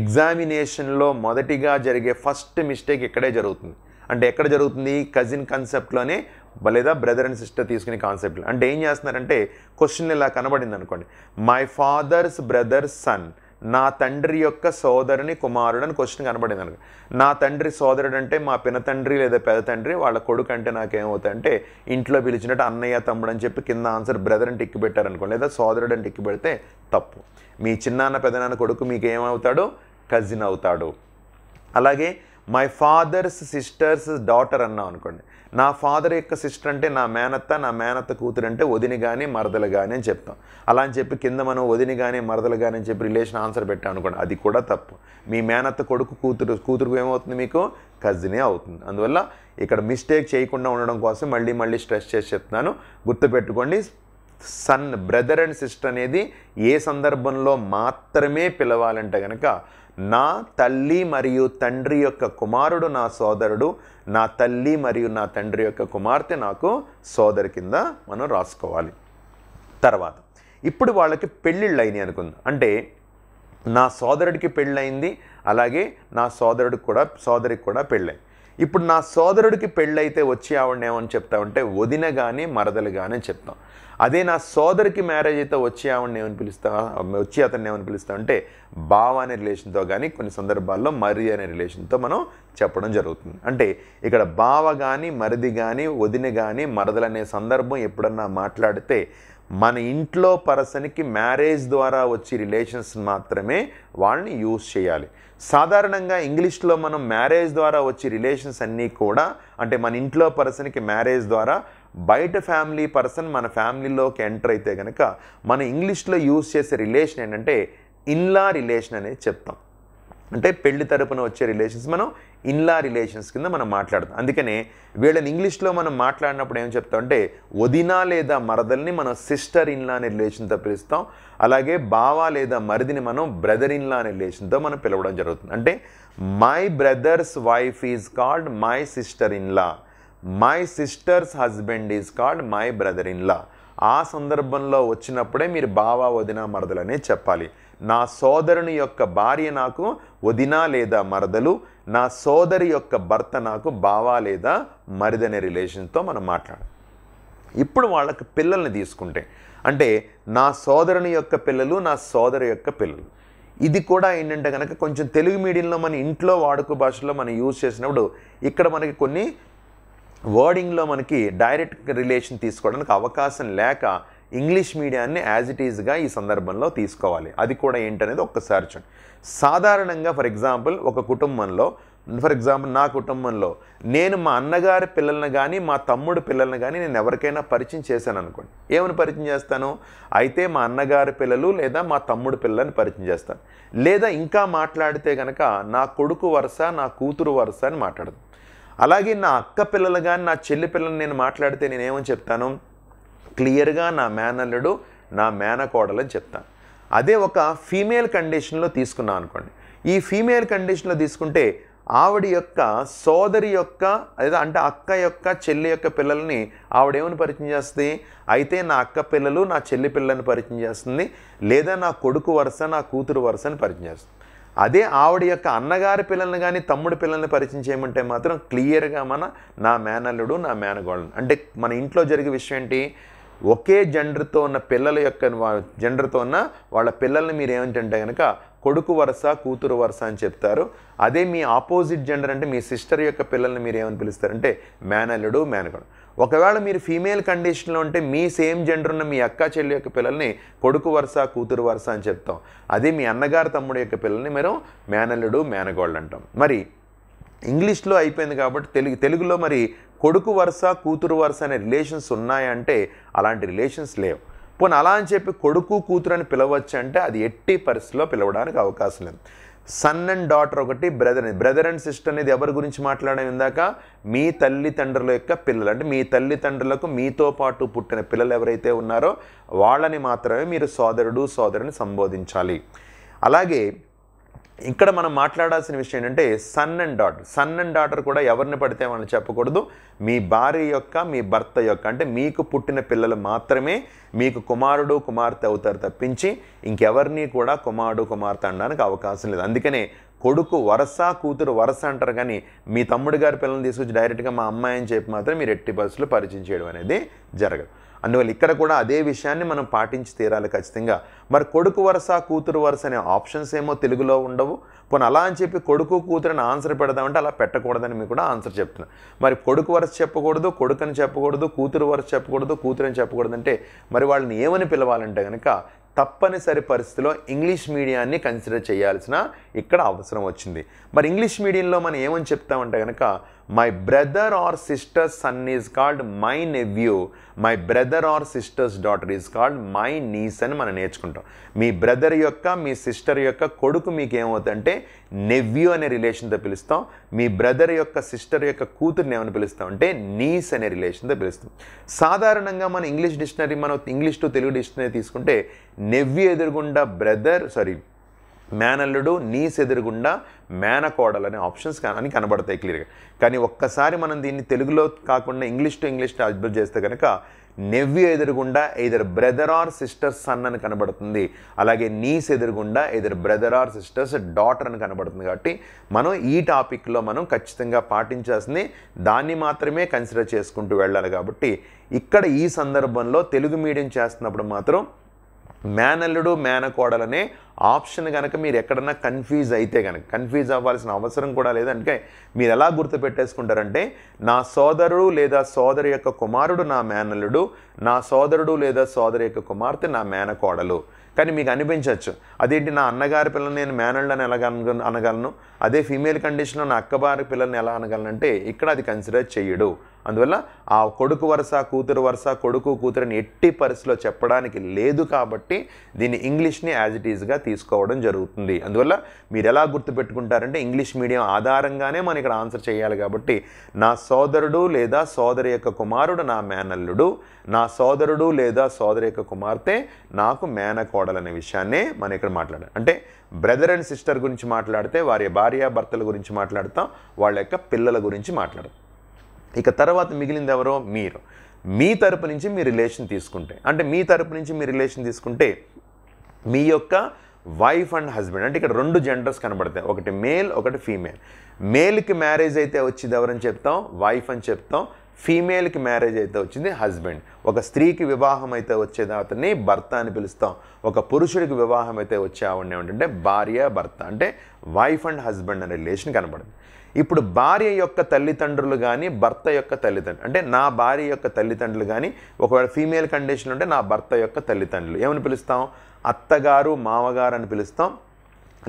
ఎగ్జామినేషన్లో మొదటిగా జరిగే ఫస్ట్ మిస్టేక్ ఇక్కడే జరుగుతుంది అంటే ఎక్కడ జరుగుతుంది కజిన్ కాన్సెప్ట్లోనే లేదా బ్రదర్ అండ్ సిస్టర్ తీసుకునే కాన్సెప్ట్లు అంటే ఏం చేస్తున్నారంటే క్వశ్చన్ ఇలా కనబడింది అనుకోండి మై ఫాదర్స్ బ్రదర్స్ సన్ నా తండ్రి యొక్క సోదరుని కుమారుడు అని క్వశ్చన్ కనబడింది అనగా నా తండ్రి సోదరుడు అంటే మా పిన తండ్రి లేదా పెద్ద తండ్రి వాళ్ళ కొడుకు అంటే అంటే ఇంట్లో పిలిచినట్టు అన్నయ్య తమ్ముడు అని చెప్పి కింద ఆన్సర్ బ్రదర్ అని టిక్కి పెట్టారనుకోండి లేదా సోదరుడు అని టిక్కి పెడితే తప్పు మీ చిన్నాన్న పెదనాన్న కొడుకు మీకు ఏమవుతాడు కజిన్ అవుతాడు అలాగే మై ఫాదర్స్ సిస్టర్స్ డాటర్ అన్నాం అనుకోండి నా ఫాదర్ యొక్క సిస్టర్ అంటే నా మేనత్త నా మేనత్త కూతురు అంటే వదిని కానీ మరదలు కానీ అని చెప్తాం అలా అని చెప్పి కింద మనం వదిని కానీ మరదలు కానీ అని చెప్పి రిలేషన్ ఆన్సర్ పెట్టాం అనుకోండి అది కూడా తప్పు మీ మేనత్త కొడుకు కూతురు కూతురుకు ఏమవుతుంది మీకు కజినే అవుతుంది అందువల్ల ఇక్కడ మిస్టేక్ చేయకుండా ఉండడం కోసం మళ్ళీ మళ్ళీ స్ట్రెస్ చేసి చెప్తున్నాను గుర్తుపెట్టుకోండి సన్ బ్రదర్ అండ్ సిస్టర్ అనేది ఏ సందర్భంలో మాత్రమే పిలవాలంటే కనుక నా తల్లి మరియు తండ్రి యొక్క కుమారుడు నా సోదరుడు నా తల్లి మరియు నా తండ్రి యొక్క కుమార్తె నాకు సోదరు కింద మనం రాసుకోవాలి తర్వాత ఇప్పుడు వాళ్ళకి పెళ్ళిళ్ళు అయినాయి అనుకుందాం అంటే నా సోదరుడికి పెళ్ళయింది అలాగే నా సోదరుడికి కూడా సోదరికి కూడా పెళ్ళయింది ఇప్పుడు నా సోదరుడికి పెళ్ళైతే వచ్చి ఆవిడని ఏమని చెప్తామంటే వదిన కానీ మరదలు కానీ చెప్తాం అదే నా సోదరికి మ్యారేజ్ అయితే వచ్చి ఆవిడని ఏమని పిలుస్తా వచ్చి అతన్ని ఏమని అంటే బావ అనే రిలేషన్తో కానీ కొన్ని సందర్భాల్లో మరి అనే రిలేషన్తో మనం చెప్పడం జరుగుతుంది అంటే ఇక్కడ బావ కానీ మరిది కానీ వదిన కానీ మరదలు అనే సందర్భం ఎప్పుడన్నా మాట్లాడితే మన ఇంట్లో పర్సన్కి మ్యారేజ్ ద్వారా వచ్చే రిలేషన్స్ మాత్రమే వాళ్ళని యూజ్ చేయాలి సాధారణంగా ఇంగ్లీష్లో మనం మ్యారేజ్ ద్వారా వచ్చే రిలేషన్స్ అన్నీ కూడా అంటే మన ఇంట్లో పర్సన్కి మ్యారేజ్ ద్వారా బయట ఫ్యామిలీ పర్సన్ మన ఫ్యామిలీలోకి ఎంటర్ అయితే కనుక మన ఇంగ్లీష్లో యూజ్ చేసే రిలేషన్ ఏంటంటే ఇన్లా రిలేషన్ అనేది చెప్తాం అంటే పెళ్లి తరపున వచ్చే రిలేషన్స్ మనం ఇన్లా రిలేషన్స్ కింద మనం మాట్లాడతాం అందుకనే వీళ్ళని ఇంగ్లీష్లో మనం మాట్లాడినప్పుడు ఏం చెప్తామంటే వదిన లేదా మరదల్ని మనం సిస్టర్ ఇన్లా అనే రిలేషన్తో పిలుస్తాం అలాగే బావ లేదా మరిదిని మనం బ్రదర్ ఇన్లా అనే రిలేషన్తో మనం పిలవడం జరుగుతుంది అంటే my brother's wife is called my sister in law my sister's husband is called my brother in law ఆ సందర్భంలో వచ్చినప్పుడే మీరు బావ వదిన మరదలనే చెప్పాలి నా సోదరుని యొక్క భార్య నాకు వదిన లేదా మరదలు నా సోదరి యొక్క భర్త నాకు బావా లేదా మరిదనే రిలేషన్తో మనం మాట్లాడాలి ఇప్పుడు వాళ్ళకి పిల్లల్ని తీసుకుంటే అంటే నా సోదరుని యొక్క పిల్లలు నా సోదరి యొక్క పిల్లలు ఇది కూడా ఏంటంటే కనుక కొంచెం తెలుగు మీడియంలో మన ఇంట్లో వాడుక భాషలో మనం యూజ్ చేసినప్పుడు ఇక్కడ మనకి కొన్ని వర్డింగ్లో మనకి డైరెక్ట్ రిలేషన్ తీసుకోవడానికి అవకాశం లేక ఇంగ్లీష్ మీడియాన్ని యాజ్ ఇట్ ఈజ్గా ఈ సందర్భంలో తీసుకోవాలి అది కూడా ఏంటనేది ఒక్కసారి చూడండి సాధారణంగా ఫర్ ఎగ్జాంపుల్ ఒక కుటుంబంలో ఫర్ ఎగ్జాంపుల్ నా కుటుంబంలో నేను మా అన్నగారి పిల్లల్ని కానీ మా తమ్ముడు పిల్లల్ని కానీ నేను ఎవరికైనా పరిచయం చేశాను అనుకోండి ఏమని పరిచయం చేస్తాను అయితే మా అన్నగారి పిల్లలు లేదా మా తమ్ముడు పిల్లల్ని పరిచయం చేస్తాను లేదా ఇంకా మాట్లాడితే కనుక నా కొడుకు వరుస నా కూతురు వరుస అని మాట్లాడదు అలాగే నా అక్క పిల్లలు కానీ నా చెల్లి పిల్లల్ని నేను మాట్లాడితే నేనేమని చెప్తాను క్లియర్గా నా మేనల్లుడు నా మేనకోడలని చెప్తాను అదే ఒక ఫీమేల్ కండిషన్లో తీసుకున్నాం అనుకోండి ఈ ఫీమేల్ కండిషన్లో తీసుకుంటే ఆవిడ యొక్క సోదరి యొక్క లేదా అంటే అక్క యొక్క చెల్లి యొక్క పిల్లల్ని ఆవిడేమని పరిచయం చేస్తుంది అయితే నా అక్క పిల్లలు నా చెల్లి పిల్లల్ని పరిచయం చేస్తుంది లేదా నా కొడుకు వరుస నా కూతురు వరుస అని పరిచయం చేస్తుంది అదే ఆవిడ యొక్క అన్నగారి పిల్లల్ని కానీ తమ్ముడి పిల్లల్ని పరిచయం చేయమంటే మాత్రం క్లియర్గా మన నా మేనల్లుడు నా మేనగోళ్ళని అంటే మన ఇంట్లో జరిగే విషయం ఏంటి ఒకే జెండర్తో ఉన్న పిల్లల యొక్క జెండర్తో ఉన్న వాళ్ళ పిల్లల్ని మీరు ఏమంటే కనుక కొడుకు వరుస కూతురు వరుస అని చెప్తారు అదే మీ ఆపోజిట్ జెండర్ అంటే మీ సిస్టర్ యొక్క పిల్లల్ని మీరు ఏమని పిలుస్తారంటే మేనల్లుడు మేనగడు ఒకవేళ మీరు ఫీమేల్ కండిషన్లో ఉంటే మీ సేమ్ జెండర్ ఉన్న మీ అక్క చెల్లి యొక్క పిల్లల్ని కొడుకు వరుస కూతురు వరుస అని చెప్తాం అదే మీ అన్నగారు తమ్ముడు యొక్క పిల్లల్ని మేము మేనల్లుడు మేనగోళ్ళు అంటాం మరి ఇంగ్లీష్లో అయిపోయింది కాబట్టి తెలుగు తెలుగులో మరి కొడుకు వరుస కూతురు వరుస అనే రిలేషన్స్ ఉన్నాయంటే అలాంటి రిలేషన్స్ లేవు పోనీ అలా అని చెప్పి కొడుకు కూతురు అని పిలవచ్చు అంటే అది ఎట్టి పరిస్థితిలో పిలవడానికి అవకాశం లేదు సన్ అండ్ డాటర్ ఒకటి బ్రదర్ బ్రదర్ అండ్ సిస్టర్ అనేది ఎవరి గురించి మాట్లాడడం ఇందాక మీ తల్లిదండ్రుల యొక్క పిల్లలు అంటే మీ తల్లిదండ్రులకు మీతో పాటు పుట్టిన పిల్లలు ఎవరైతే ఉన్నారో వాళ్ళని మాత్రమే మీరు సోదరుడు సోదరుని సంబోధించాలి అలాగే ఇక్కడ మనం మాట్లాడాల్సిన విషయం ఏంటంటే son and daughter son and daughter కూడా ఎవరిని పడితే మనం చెప్పకూడదు మీ భార్య యొక్క మీ భర్త యొక్క అంటే మీకు పుట్టిన పిల్లలు మాత్రమే మీకు కుమారుడు కుమార్తె అవుతారు తప్పించి ఇంకెవరిని కూడా కుమారుడు కుమార్తె అనడానికి అవకాశం లేదు అందుకనే కొడుకు వరస కూతురు వరస అంటారు కానీ మీ తమ్ముడు గారి పిల్లల్ని తీసుకొచ్చి డైరెక్ట్గా మా అమ్మాయి అని చెప్పి మాత్రం మీరు ఎట్టి బస్సులో పరిచయం చేయడం అనేది జరగదు అందువల్ల ఇక్కడ కూడా అదే విషయాన్ని మనం పాటించి తీరాలి ఖచ్చితంగా మరి కొడుకు వరుస కూతురు వరుస అనే ఆప్షన్స్ ఏమో తెలుగులో ఉండవు పోనీ అలా అని చెప్పి కొడుకు కూతురుని ఆన్సర్ పెడదామంటే అలా పెట్టకూడదని మీకు కూడా ఆన్సర్ చెప్తున్నా మరి కొడుకు వరుస చెప్పకూడదు కొడుకు అని చెప్పకూడదు కూతురు వరుస చెప్పకూడదు కూతురు అని చెప్పకూడదు అంటే మరి వాళ్ళని ఏమని పిలవాలంటే కనుక తప్పనిసరి పరిస్థితిలో ఇంగ్లీష్ మీడియాన్ని కన్సిడర్ చేయాల్సిన ఇక్కడ అవసరం వచ్చింది మరి ఇంగ్లీష్ మీడియంలో మనం ఏమని చెప్తామంటే కనుక my brother or sister's son is called my nephew my brother or sister's daughter is called my niece అని మనం నేర్చుకుంటాం మీ బ్రదర్ యొక్క మీ సిస్టర్ యొక్క కొడుకు మీకు ఏమవుతుందంటే నెవ్యూ అనే రిలేషన్తో పిలుస్తాం మీ బ్రదర్ యొక్క సిస్టర్ యొక్క కూతుర్ని ఏమని పిలుస్తాం అంటే నీస్ అనే రిలేషన్తో పిలుస్తాం సాధారణంగా మన ఇంగ్లీష్ డిక్షనరీ మనం ఇంగ్లీష్ టు తెలుగు డిక్షనరీ తీసుకుంటే నెవ్యూ ఎదురుగుండా బ్రదర్ సారీ మేనల్లుడు నీస్ ఎదురుగుండా మేనకోడలు అనే ఆప్షన్స్ అని కనబడతాయి క్లియర్గా కానీ ఒక్కసారి మనం దీన్ని తెలుగులో కాకుండా ఇంగ్లీష్ టు ఇంగ్లీష్ అబ్జర్వ్ చేస్తే కనుక నెవ్వి ఎదురుగుండా ఎదురు బ్రదర్ ఆర్ సిస్టర్ సన్ అని కనబడుతుంది అలాగే నీస్ ఎదురుగుండా ఎదురు బ్రదర్ ఆర్ సిస్టర్స్ డాటర్ అని కనబడుతుంది కాబట్టి మనం ఈ టాపిక్లో మనం ఖచ్చితంగా పాటించాల్సింది దాన్ని మాత్రమే కన్సిడర్ చేసుకుంటూ వెళ్ళాలి కాబట్టి ఇక్కడ ఈ సందర్భంలో తెలుగు మీడియం చేస్తున్నప్పుడు మాత్రం మేనల్లుడు మేనకోడలనే ఆప్షన్ కనుక మీరు ఎక్కడన్నా కన్ఫ్యూజ్ అయితే కనుక కన్ఫ్యూజ్ అవ్వాల్సిన అవసరం కూడా లేదంటే మీరు ఎలా గుర్తుపెట్టేసుకుంటారంటే నా సోదరుడు లేదా సోదరి యొక్క కుమారుడు నా మేనల్లుడు నా సోదరుడు లేదా సోదరి యొక్క కుమార్తె నా మేనకోడలు కానీ మీకు అనిపించవచ్చు అదేంటి నా అన్నగారి పిల్లల్ని నేను అని ఎలా అనగలను అదే ఫీమేల్ కండిషన్లో నా అక్కబారి పిల్లల్ని ఎలా అనగలను అంటే ఇక్కడ అది కన్సిడర్ చేయడు అందువల్ల ఆ కొడుకు వరుస కూతురు వరుస కొడుకు కూతురుని ఎట్టి పరిస్థితిలో చెప్పడానికి లేదు కాబట్టి దీన్ని ఇంగ్లీష్ని యాజ్ ఇట్ ఈజ్గా తీసుకోవడం జరుగుతుంది అందువల్ల మీరు ఎలా గుర్తుపెట్టుకుంటారంటే ఇంగ్లీష్ మీడియం ఆధారంగానే మనం ఇక్కడ ఆన్సర్ చేయాలి కాబట్టి నా సోదరుడు లేదా సోదరి యొక్క కుమారుడు నా మేనల్లుడు నా సోదరుడు లేదా సోదరి యొక్క కుమార్తె నాకు మేనకోడలనే విషయాన్నే మనం ఇక్కడ మాట్లాడాలి అంటే బ్రదర్ అండ్ సిస్టర్ గురించి మాట్లాడితే వారి భార్య భర్తల గురించి మాట్లాడతాం వాళ్ళ యొక్క పిల్లల గురించి మాట్లాడతాం ఇక తర్వాత మిగిలింది ఎవరో మీరు మీ తరపు నుంచి మీ రిలేషన్ తీసుకుంటే అంటే మీ తరపు నుంచి మీ రిలేషన్ తీసుకుంటే మీ యొక్క వైఫ్ అండ్ హస్బెండ్ అంటే ఇక్కడ రెండు జెండర్స్ కనబడతాయి ఒకటి మేల్ ఒకటి ఫీమేల్ మేల్కి మ్యారేజ్ అయితే వచ్చింది ఎవరని చెప్తాం వైఫ్ అని చెప్తాం ఫీమేల్కి మ్యారేజ్ అయితే వచ్చింది హస్బెండ్ ఒక స్త్రీకి వివాహం అయితే వచ్చే అతన్ని భర్త అని పిలుస్తాం ఒక పురుషుడికి వివాహం అయితే వచ్చే ఆవిడ ఏమిటంటే భార్య భర్త అంటే వైఫ్ అండ్ హస్బెండ్ అనే రిలేషన్ కనబడుతుంది ఇప్పుడు భార్య యొక్క తల్లిదండ్రులు కానీ భర్త యొక్క తల్లిదండ్రులు అంటే నా భార్య యొక్క తల్లిదండ్రులు కానీ ఒకవేళ ఫీమేల్ కండిషన్ ఉంటే నా భర్త యొక్క తల్లిదండ్రులు ఏమని పిలుస్తాం అత్తగారు మామగారు అని పిలుస్తాం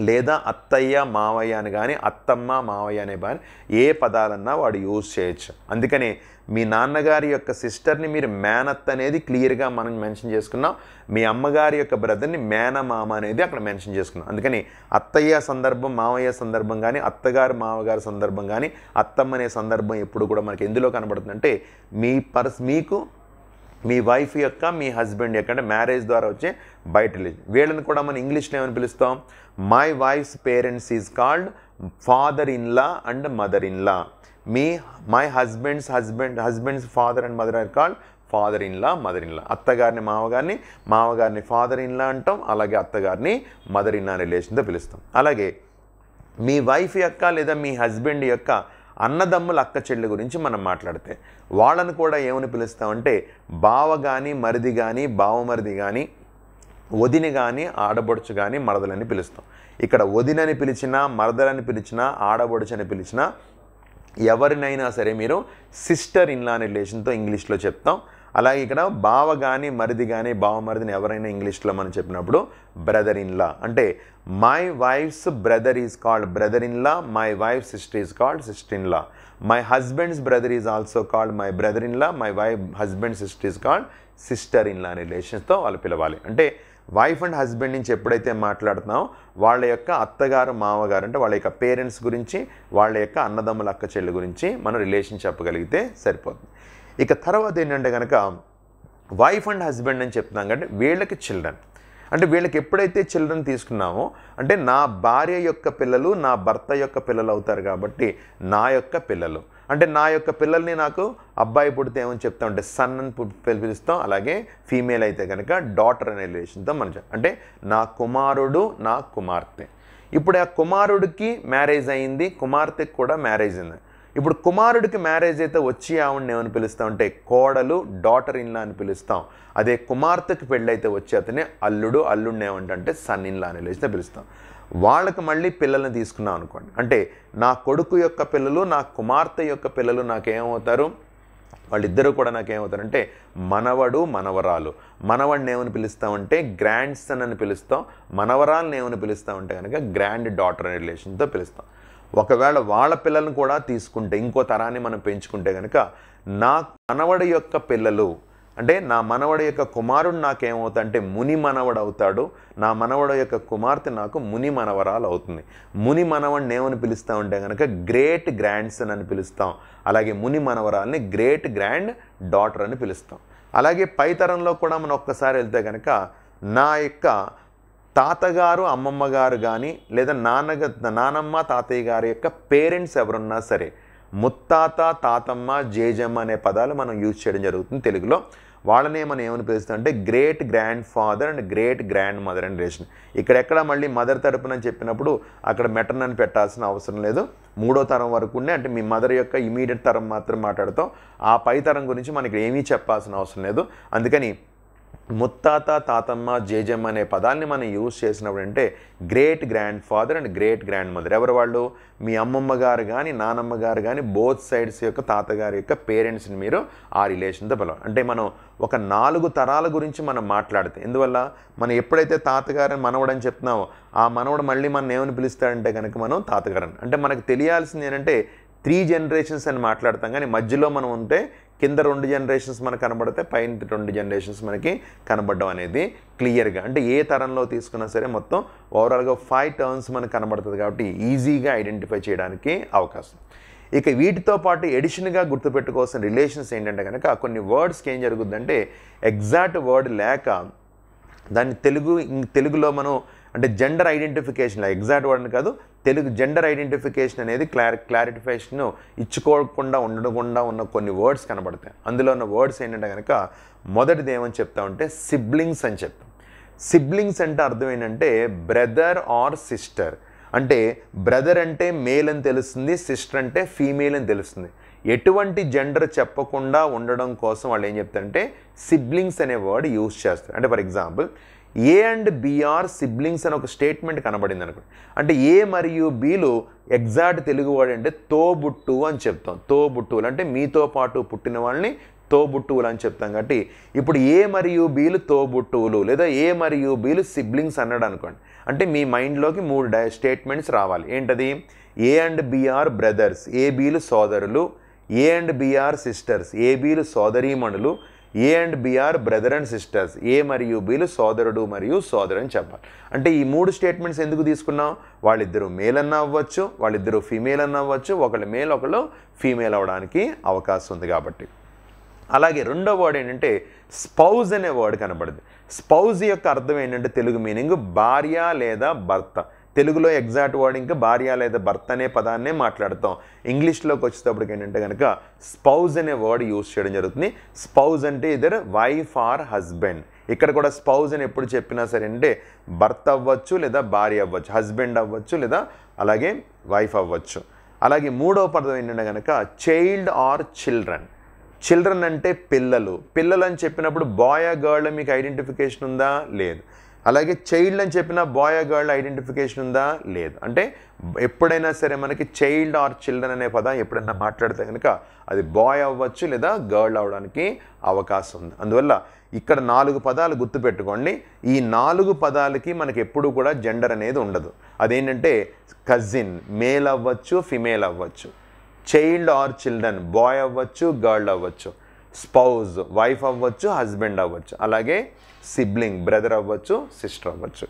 లేదా అత్తయ్య మావయ్య అని కానీ అత్తమ్మ మావయ్య అనే కానీ ఏ పదాలన్నా వాడు యూజ్ చేయొచ్చు అందుకని మీ నాన్నగారి యొక్క సిస్టర్ని మీరు మేనత్ అనేది క్లియర్గా మనం మెన్షన్ చేసుకున్నాం మీ అమ్మగారి యొక్క బ్రదర్ని మేనమామ అనేది అక్కడ మెన్షన్ చేసుకున్నాం అందుకని అత్తయ్య సందర్భం మామయ్య సందర్భం కానీ అత్తగారు మామగారి సందర్భం కానీ అత్తమ్మ అనే సందర్భం ఎప్పుడు కూడా మనకి ఎందులో కనబడుతుందంటే మీ పర్స్ మీకు మీ వైఫ్ యొక్క మీ హస్బెండ్ యొక్క అంటే మ్యారేజ్ ద్వారా వచ్చే బయట రిలీజన్ వీళ్ళని కూడా మనం ఇంగ్లీష్లో ఏమని పిలుస్తాం my wife's parents is called father in law and mother in law మీ my husband's husband husband's father and mother are called father in law mother in law అత్తగారిని మామగారిని మామగారిని ఫాదర్ ఇన్లా అంటాం అలాగే అత్తగారిని మదర్ ఇన్లా రిలేషన్తో పిలుస్తాం అలాగే మీ వైఫ్ యొక్క లేదా మీ హస్బెండ్ యొక్క అన్నదమ్ముల అక్క చెల్లి గురించి మనం మాట్లాడితే వాళ్ళను కూడా ఏమని పిలుస్తామంటే బావ కానీ మరిది కానీ బావమరిది కానీ వదిని కానీ ఆడబొడుచు కానీ మరదలని పిలుస్తాం ఇక్కడ వదినని పిలిచినా మరదలని పిలిచినా ఆడబొడుచని పిలిచినా ఎవరినైనా సరే మీరు సిస్టర్ ఇన్లా అనే రిలేషన్తో ఇంగ్లీష్లో చెప్తాం అలాగే ఇక్కడ బావ కానీ మరిది కానీ బావ మరిదిని ఎవరైనా ఇంగ్లీష్లో మనం చెప్పినప్పుడు బ్రదర్ ఇన్లా అంటే my wife's brother is called brother in law my wife sister is called sister in law my husband's brother is also called my brother in law my wife husband sister is called sister in law అనే రిలేషన్స్తో వాళ్ళు పిలవాలి అంటే wife and husband నుంచి ఎప్పుడైతే మాట్లాడుతున్నామో వాళ్ళ యొక్క అత్తగారు మామగారు అంటే వాళ్ళ యొక్క పేరెంట్స్ గురించి వాళ్ళ యొక్క అన్నదమ్ముల అక్క చెల్లి గురించి మనం రిలేషన్ చెప్పగలిగితే సరిపోతుంది ఇక తర్వాత ఏంటంటే కనుక వైఫ్ అండ్ హస్బెండ్ అని చెప్తున్నాం కంటే వీళ్ళకి చిల్డ్రన్ అంటే వీళ్ళకి ఎప్పుడైతే చిల్డ్రన్ తీసుకున్నామో అంటే నా భార్య యొక్క పిల్లలు నా భర్త యొక్క పిల్లలు అవుతారు కాబట్టి నా యొక్క పిల్లలు అంటే నా యొక్క పిల్లల్ని నాకు అబ్బాయి పుడితే ఏమని చెప్తా ఉంటే సన్ అని పిలుస్తాం అలాగే ఫీమేల్ అయితే కనుక డాటర్ అనే రిలేషన్తో మనం అంటే నా కుమారుడు నా కుమార్తె ఇప్పుడు ఆ కుమారుడికి మ్యారేజ్ అయింది కుమార్తెకి కూడా మ్యారేజ్ అయింది ఇప్పుడు కుమారుడికి మ్యారేజ్ అయితే వచ్చి ఆవిడని ఏమని పిలుస్తాం అంటే కోడలు డాటర్ ఇన్లా అని పిలుస్తాం అదే కుమార్తెకి పెళ్ళైతే వచ్చి అతనే అల్లుడు అల్లుడిని ఏమంటే సన్ ఇన్లా అని పిలుస్తాం వాళ్ళకి మళ్ళీ పిల్లల్ని తీసుకున్నాం అనుకోండి అంటే నా కొడుకు యొక్క పిల్లలు నా కుమార్తె యొక్క పిల్లలు నాకేమవుతారు వాళ్ళిద్దరూ కూడా నాకేమవుతారంటే మనవడు మనవరాలు మనవడిని ఏమని పిలుస్తామంటే గ్రాండ్ సన్ అని పిలుస్తాం మనవరాలని ఏమని పిలుస్తామంటే కనుక గ్రాండ్ డాటర్ అనే రిలేషన్తో పిలుస్తాం ఒకవేళ వాళ్ళ పిల్లలను కూడా తీసుకుంటే ఇంకో తరాన్ని మనం పెంచుకుంటే కనుక నా మనవడి యొక్క పిల్లలు అంటే నా మనవడ యొక్క కుమారుడు నాకేమవుతాడంటే ముని మనవడు అవుతాడు నా మనవడ యొక్క కుమార్తె నాకు ముని మనవరాలు అవుతుంది ముని మనవడిని ఏమని పిలుస్తూ ఉంటే కనుక గ్రేట్ గ్రాండ్సన్ అని పిలుస్తాం అలాగే ముని మనవరాల్ని గ్రేట్ గ్రాండ్ డాటర్ అని పిలుస్తాం అలాగే పై తరంలో కూడా మనం ఒక్కసారి వెళ్తే కనుక నా యొక్క తాతగారు అమ్మమ్మ గారు కానీ లేదా నాన్నగ నానమ్మ తాతయ్య గారి యొక్క పేరెంట్స్ ఎవరున్నా సరే ముత్తాత తాతమ్మ జేజమ్మ అనే పదాలు మనం యూజ్ చేయడం జరుగుతుంది తెలుగులో వాళ్ళనే మనం ఏమని పిలుస్తాం అంటే great grandfather and great grandmother and రేషన్ ఇక్కడెక్కడ మళ్ళీ మదర్ తరపున చెప్పినప్పుడు అక్కడ మెటర్న్ అని పెట్టాల్సిన అవసరం లేదు మూడో తరం వరకు ఉండే అంటే మీ మదర్ యొక్క ఇమీడియట్ తరం మాత్రం మాట్లాడతాం ఆ పై తరం గురించి మనకి ఏమీ చెప్పాల్సిన అవసరం లేదు అందుకని ముత్తాత తాతమ్మ జేజమ్మ అనే పదాన్ని మనం యూజ్ చేసినప్పుడు అంటే great grandfather and great grandmother ఎవరు వాళ్ళు మీ అమ్మమ్మ గారు కానీ నానమ్మ గారు కానీ బోత్ సైడ్స్ యొక్క తాతగారి యొక్క పేరెంట్స్ని మీరు ఆ రిలేషన్తో పిలవాలి అంటే మనం ఒక నాలుగు తరాల గురించి మనం మాట్లాడితే ఎందువల్ల మనం ఎప్పుడైతే తాతగారిని మనవడని చెప్తున్నామో ఆ మనవడు మళ్ళీ మనం ఏమని పిలుస్తాడంటే కనుక మనం తాతగారని అంటే మనకు తెలియాల్సింది ఏంటంటే త్రీ జనరేషన్స్ అని మాట్లాడతాం కానీ మధ్యలో మనం ఉంటే కింద రెండు జనరేషన్స్ మనకు కనబడితే పైన రెండు జనరేషన్స్ మనకి కనబడడం అనేది క్లియర్గా అంటే ఏ తరంలో తీసుకున్నా సరే మొత్తం ఓవరాల్గా ఫైవ్ టర్న్స్ మనకు కనబడుతుంది కాబట్టి ఈజీగా ఐడెంటిఫై చేయడానికి అవకాశం ఇక వీటితో పాటు ఎడిషన్గా గుర్తుపెట్టుకోవాల్సిన రిలేషన్స్ ఏంటంటే కనుక కొన్ని వర్డ్స్కి ఏం జరుగుద్దంటే ఎగ్జాక్ట్ వర్డ్ లేక దాన్ని తెలుగు తెలుగులో మనం అంటే జెండర్ ఐడెంటిఫికేషన్ ఎగ్జాక్ట్ వర్డ్ కాదు తెలుగు జెండర్ ఐడెంటిఫికేషన్ అనేది క్లారి క్లారిఫికేషన్ ఇచ్చుకోకుండా ఉండకుండా ఉన్న కొన్ని వర్డ్స్ కనబడతాయి అందులో ఉన్న వర్డ్స్ ఏంటంటే కనుక మొదటిది ఏమని చెప్తా ఉంటే సిబ్లింగ్స్ అని చెప్తాం సిబ్లింగ్స్ అంటే అర్థం ఏంటంటే బ్రదర్ ఆర్ సిస్టర్ అంటే బ్రదర్ అంటే మేల్ అని తెలుస్తుంది సిస్టర్ అంటే ఫీమేల్ అని తెలుస్తుంది ఎటువంటి జెండర్ చెప్పకుండా ఉండడం కోసం వాళ్ళు ఏం చెప్తారంటే సిబ్లింగ్స్ అనే వర్డ్ యూజ్ చేస్తారు అంటే for example A and B are siblings అని ఒక స్టేట్మెంట్ కనబడింది అనుకోండి అంటే ఏ మరియు బిలు ఎగ్జాక్ట్ వాడు అంటే తోబుట్టు అని చెప్తాం తోబుట్టువులు అంటే మీతో పాటు పుట్టిన వాళ్ళని తోబుట్టువులు అని చెప్తాం కాబట్టి ఇప్పుడు ఏ మరియు బీలు తోబుట్టువులు లేదా ఏ మరియు బీలు సిబ్లింగ్స్ అన్నాడు అనుకోండి అంటే మీ మైండ్లోకి మూడు డై స్టేట్మెంట్స్ రావాలి ఏంటది ఏ అండ్ బీఆర్ బ్రదర్స్ ఏబీలు సోదరులు ఏ అండ్ బీఆర్ సిస్టర్స్ ఏబీలు సోదరీమణులు A and B are brother and sisters A మరియు బిలు సోదరుడు మరియు సోదరు అని చెప్పాలి అంటే ఈ మూడు స్టేట్మెంట్స్ ఎందుకు తీసుకున్నాం వాళ్ళిద్దరు మేల్ అన్న అవ్వచ్చు వాళ్ళిద్దరు ఫీమేల్ అన్న అవ్వచ్చు ఒకళ్ళు మేల్ ఒకళ్ళు ఫీమేల్ అవ్వడానికి అవకాశం ఉంది కాబట్టి అలాగే రెండో వర్డ్ ఏంటంటే స్పౌజ్ అనే వర్డ్ కనబడింది స్పౌజ్ యొక్క అర్థం ఏంటంటే తెలుగు మీనింగ్ భార్య లేదా భర్త తెలుగులో ఎగ్జాక్ట్ ఇంకా భార్య లేదా భర్త అనే పదాన్నే మాట్లాడతాం ఇంగ్లీష్లోకి వచ్చేటప్పటికి ఏంటంటే కనుక స్పౌజ్ అనే వర్డ్ యూజ్ చేయడం జరుగుతుంది స్పౌజ్ అంటే ఇద్దరు వైఫ్ ఆర్ హస్బెండ్ ఇక్కడ కూడా స్పౌజ్ అని ఎప్పుడు చెప్పినా సరే అంటే భర్త అవ్వచ్చు లేదా భార్య అవ్వచ్చు హస్బెండ్ అవ్వచ్చు లేదా అలాగే వైఫ్ అవ్వచ్చు అలాగే మూడవ పదం ఏంటంటే కనుక చైల్డ్ ఆర్ చిల్డ్రన్ చిల్డ్రన్ అంటే పిల్లలు పిల్లలు అని చెప్పినప్పుడు బాయ్ గర్ల్ మీకు ఐడెంటిఫికేషన్ ఉందా లేదు అలాగే చైల్డ్ అని చెప్పిన బాయ్ గర్ల్ ఐడెంటిఫికేషన్ ఉందా లేదు అంటే ఎప్పుడైనా సరే మనకి చైల్డ్ ఆర్ చిల్డ్రన్ అనే పదం ఎప్పుడైనా మాట్లాడితే కనుక అది బాయ్ అవ్వచ్చు లేదా గర్ల్ అవ్వడానికి అవకాశం ఉంది అందువల్ల ఇక్కడ నాలుగు పదాలు గుర్తుపెట్టుకోండి ఈ నాలుగు పదాలకి మనకి ఎప్పుడు కూడా జెండర్ అనేది ఉండదు అదేంటంటే కజిన్ మేల్ అవ్వచ్చు ఫిమేల్ అవ్వచ్చు చైల్డ్ ఆర్ చిల్డ్రన్ బాయ్ అవ్వచ్చు గర్ల్ అవ్వచ్చు స్పౌజ్ వైఫ్ అవ్వచ్చు హస్బెండ్ అవ్వచ్చు అలాగే సిబ్లింగ్ బ్రదర్ అవ్వచ్చు సిస్టర్ అవ్వచ్చు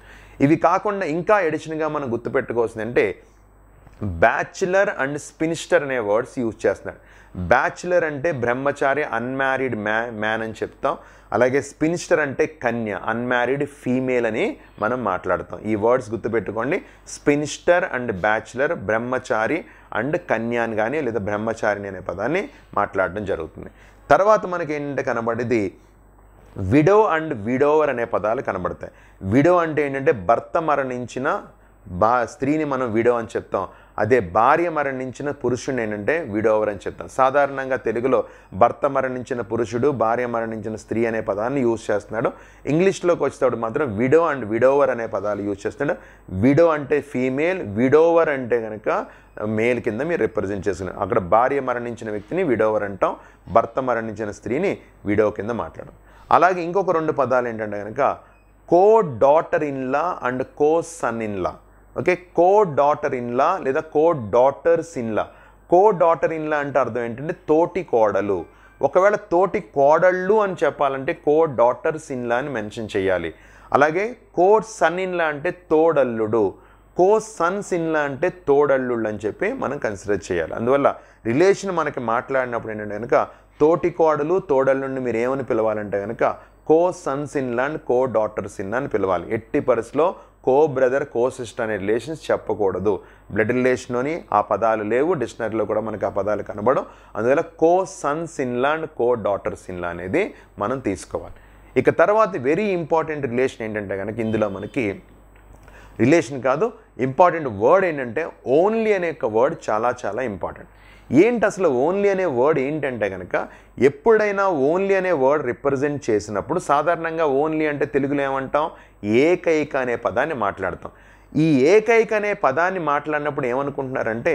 ఇవి కాకుండా ఇంకా ఎడిషన్గా మనం గుర్తుపెట్టుకోవాల్సింది అంటే బ్యాచులర్ అండ్ స్పినిస్టర్ అనే వర్డ్స్ యూజ్ చేస్తున్నాడు బ్యాచులర్ అంటే బ్రహ్మచారి అన్మ్యారీడ్ మ్యా మ్యాన్ అని చెప్తాం అలాగే స్పినిస్టర్ అంటే కన్య అన్మ్యారీడ్ ఫీమేల్ అని మనం మాట్లాడతాం ఈ వర్డ్స్ గుర్తుపెట్టుకోండి స్పినిస్టర్ అండ్ బ్యాచులర్ బ్రహ్మచారి అండ్ కన్యాని కానీ లేదా బ్రహ్మచారిని అనే పదాన్ని మాట్లాడడం జరుగుతుంది తర్వాత మనకి ఏంటంటే కనబడేది విడో అండ్ విడోవర్ అనే పదాలు కనబడతాయి విడో అంటే ఏంటంటే భర్త మరణించిన బా స్త్రీని మనం విడో అని చెప్తాం అదే భార్య మరణించిన పురుషుడిని ఏంటంటే విడోవర్ అని చెప్తాం సాధారణంగా తెలుగులో భర్త మరణించిన పురుషుడు భార్య మరణించిన స్త్రీ అనే పదాన్ని యూజ్ చేస్తున్నాడు ఇంగ్లీష్లోకి వచ్చేటప్పుడు మాత్రం విడో అండ్ విడోవర్ అనే పదాలు యూజ్ చేస్తున్నాడు విడో అంటే ఫీమేల్ విడోవర్ అంటే కనుక మేల్ కింద మీరు రిప్రజెంట్ చేసుకున్నారు అక్కడ భార్య మరణించిన వ్యక్తిని విడోవర్ అంటాం భర్త మరణించిన స్త్రీని విడో కింద మాట్లాడడం అలాగే ఇంకొక రెండు పదాలు ఏంటంటే కనుక co daughter in law and co son in law okay co daughter in law లేదా co daughters in law co daughter in law అంటే అర్థం ఏంటంటే తోటి కోడలు ఒకవేళ తోటి కోడళ్ళు అని చెప్పాలంటే కో డాటర్స్ సిన్లా అని మెన్షన్ చేయాలి అలాగే కో సన్ ఇన్లా అంటే తోడల్లుడు కో సన్స్ సిన్లా అంటే తోడల్లుళ్ళు అని చెప్పి మనం కన్సిడర్ చేయాలి అందువల్ల రిలేషన్ మనకి మాట్లాడినప్పుడు ఏంటంటే కనుక తోటి కోడలు తోడల నుండి మీరు ఏమని పిలవాలంటే కనుక కో సన్స్ ఇన్ లాండ్ కో డాటర్స్ ఇన్ అని పిలవాలి ఎట్టి పరిస్థితిలో కో బ్రదర్ కో సిస్టర్ అనే రిలేషన్స్ చెప్పకూడదు బ్లడ్ రిలేషన్లోని ఆ పదాలు లేవు డిక్షనరీలో కూడా మనకు ఆ పదాలు కనబడవు అందువల్ల కో సన్స్ ఇన్ లాండ్ కో డాటర్స్ ఇన్ లా అనేది మనం తీసుకోవాలి ఇక తర్వాత వెరీ ఇంపార్టెంట్ రిలేషన్ ఏంటంటే కనుక ఇందులో మనకి రిలేషన్ కాదు ఇంపార్టెంట్ వర్డ్ ఏంటంటే ఓన్లీ అనే ఒక వర్డ్ చాలా చాలా ఇంపార్టెంట్ ఏంటి అసలు ఓన్లీ అనే వర్డ్ ఏంటంటే కనుక ఎప్పుడైనా ఓన్లీ అనే వర్డ్ రిప్రజెంట్ చేసినప్పుడు సాధారణంగా ఓన్లీ అంటే తెలుగులో ఏమంటాం ఏకైక అనే పదాన్ని మాట్లాడతాం ఈ ఏకైక అనే పదాన్ని మాట్లాడినప్పుడు ఏమనుకుంటున్నారంటే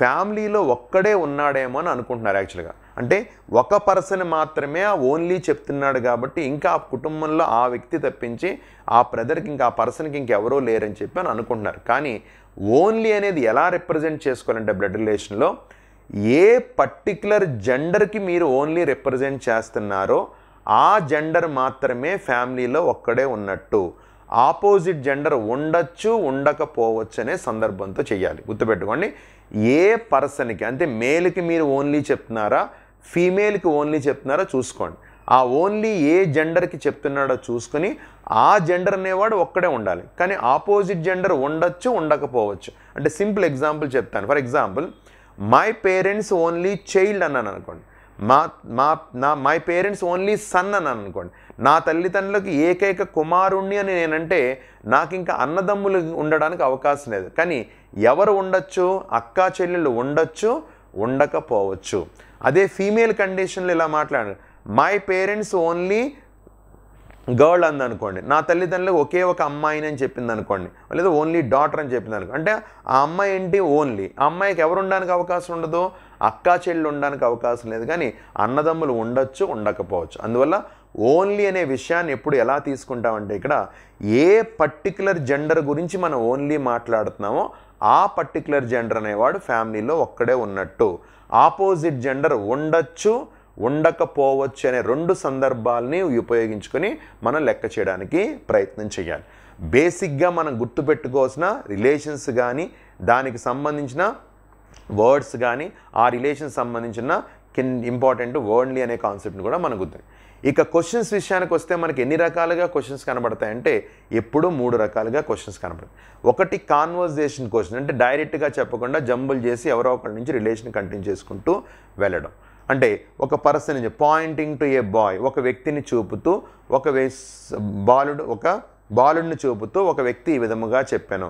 ఫ్యామిలీలో ఒక్కడే ఉన్నాడేమో అని అనుకుంటున్నారు యాక్చువల్గా అంటే ఒక పర్సన్ మాత్రమే ఆ ఓన్లీ చెప్తున్నాడు కాబట్టి ఇంకా ఆ కుటుంబంలో ఆ వ్యక్తి తప్పించి ఆ బ్రదర్కి ఇంకా ఆ పర్సన్కి ఇంకెవరో లేరని చెప్పి అని అనుకుంటున్నారు కానీ ఓన్లీ అనేది ఎలా రిప్రజెంట్ చేసుకోవాలంటే బ్లడ్ రిలేషన్లో ఏ పర్టిక్యులర్ జెండర్కి మీరు ఓన్లీ రిప్రజెంట్ చేస్తున్నారో ఆ జెండర్ మాత్రమే ఫ్యామిలీలో ఒక్కడే ఉన్నట్టు ఆపోజిట్ జెండర్ ఉండొచ్చు ఉండకపోవచ్చు అనే సందర్భంతో చేయాలి గుర్తుపెట్టుకోండి ఏ పర్సన్కి అంటే మేల్కి మీరు ఓన్లీ చెప్తున్నారా ఫీమేల్కి ఓన్లీ చెప్తున్నారా చూసుకోండి ఆ ఓన్లీ ఏ జెండర్కి చెప్తున్నాడో చూసుకుని ఆ జెండర్ అనేవాడు ఒక్కడే ఉండాలి కానీ ఆపోజిట్ జెండర్ ఉండొచ్చు ఉండకపోవచ్చు అంటే సింపుల్ ఎగ్జాంపుల్ చెప్తాను for example my parents only child అన్నాను అనుకోండి మా మా నా మై పేరెంట్స్ ఓన్లీ సన్ అని అనుకోండి నా తల్లిదండ్రులకు ఏకైక కుమారుణ్ణి అని నేనంటే నాకు ఇంకా అన్నదమ్ములు ఉండడానికి అవకాశం లేదు కానీ ఎవరు ఉండొచ్చు అక్క చెల్లెలు ఉండొచ్చు ఉండకపోవచ్చు అదే ఫీమేల్ కండిషన్లో ఇలా మాట్లాడారు మై పేరెంట్స్ ఓన్లీ గర్ల్ అందనుకోండి నా తల్లిదండ్రులకు ఒకే ఒక అమ్మాయిని అని చెప్పింది అనుకోండి లేదా ఓన్లీ డాటర్ అని చెప్పింది అనుకో అంటే ఆ అమ్మాయి ఏంటి ఓన్లీ ఆ అమ్మాయికి ఎవరు ఉండడానికి అవకాశం ఉండదు అక్కా చెల్లి ఉండడానికి అవకాశం లేదు కానీ అన్నదమ్ములు ఉండొచ్చు ఉండకపోవచ్చు అందువల్ల ఓన్లీ అనే విషయాన్ని ఎప్పుడు ఎలా తీసుకుంటామంటే ఇక్కడ ఏ పర్టికులర్ జెండర్ గురించి మనం ఓన్లీ మాట్లాడుతున్నామో ఆ పర్టికులర్ జెండర్ అనేవాడు ఫ్యామిలీలో ఒక్కడే ఉన్నట్టు ఆపోజిట్ జెండర్ ఉండొచ్చు ఉండకపోవచ్చు అనే రెండు సందర్భాలని ఉపయోగించుకొని మనం లెక్క చేయడానికి ప్రయత్నం చేయాలి బేసిక్గా మనం గుర్తుపెట్టుకోవాల్సిన రిలేషన్స్ కానీ దానికి సంబంధించిన వర్డ్స్ కానీ ఆ రిలేషన్ సంబంధించిన కిన్ ఇంపార్టెంట్ వర్డ్లీ అనే కాన్సెప్ట్ని కూడా మనకు గుర్తు ఇక క్వశ్చన్స్ విషయానికి వస్తే మనకి ఎన్ని రకాలుగా క్వశ్చన్స్ కనబడతాయంటే ఎప్పుడూ మూడు రకాలుగా క్వశ్చన్స్ కనబడతాయి ఒకటి కాన్వర్జేషన్ క్వశ్చన్ అంటే డైరెక్ట్గా చెప్పకుండా జంబుల్ చేసి ఎవరో ఒకరి నుంచి రిలేషన్ కంటిన్యూ చేసుకుంటూ వెళ్ళడం అంటే ఒక person pointing to a boy ఒక వ్యక్తిని చూపుతూ ఒక బాలుడు ఒక బాలుడిని చూపుతూ ఒక వ్యక్తి ఈ విధముగా చెప్పాను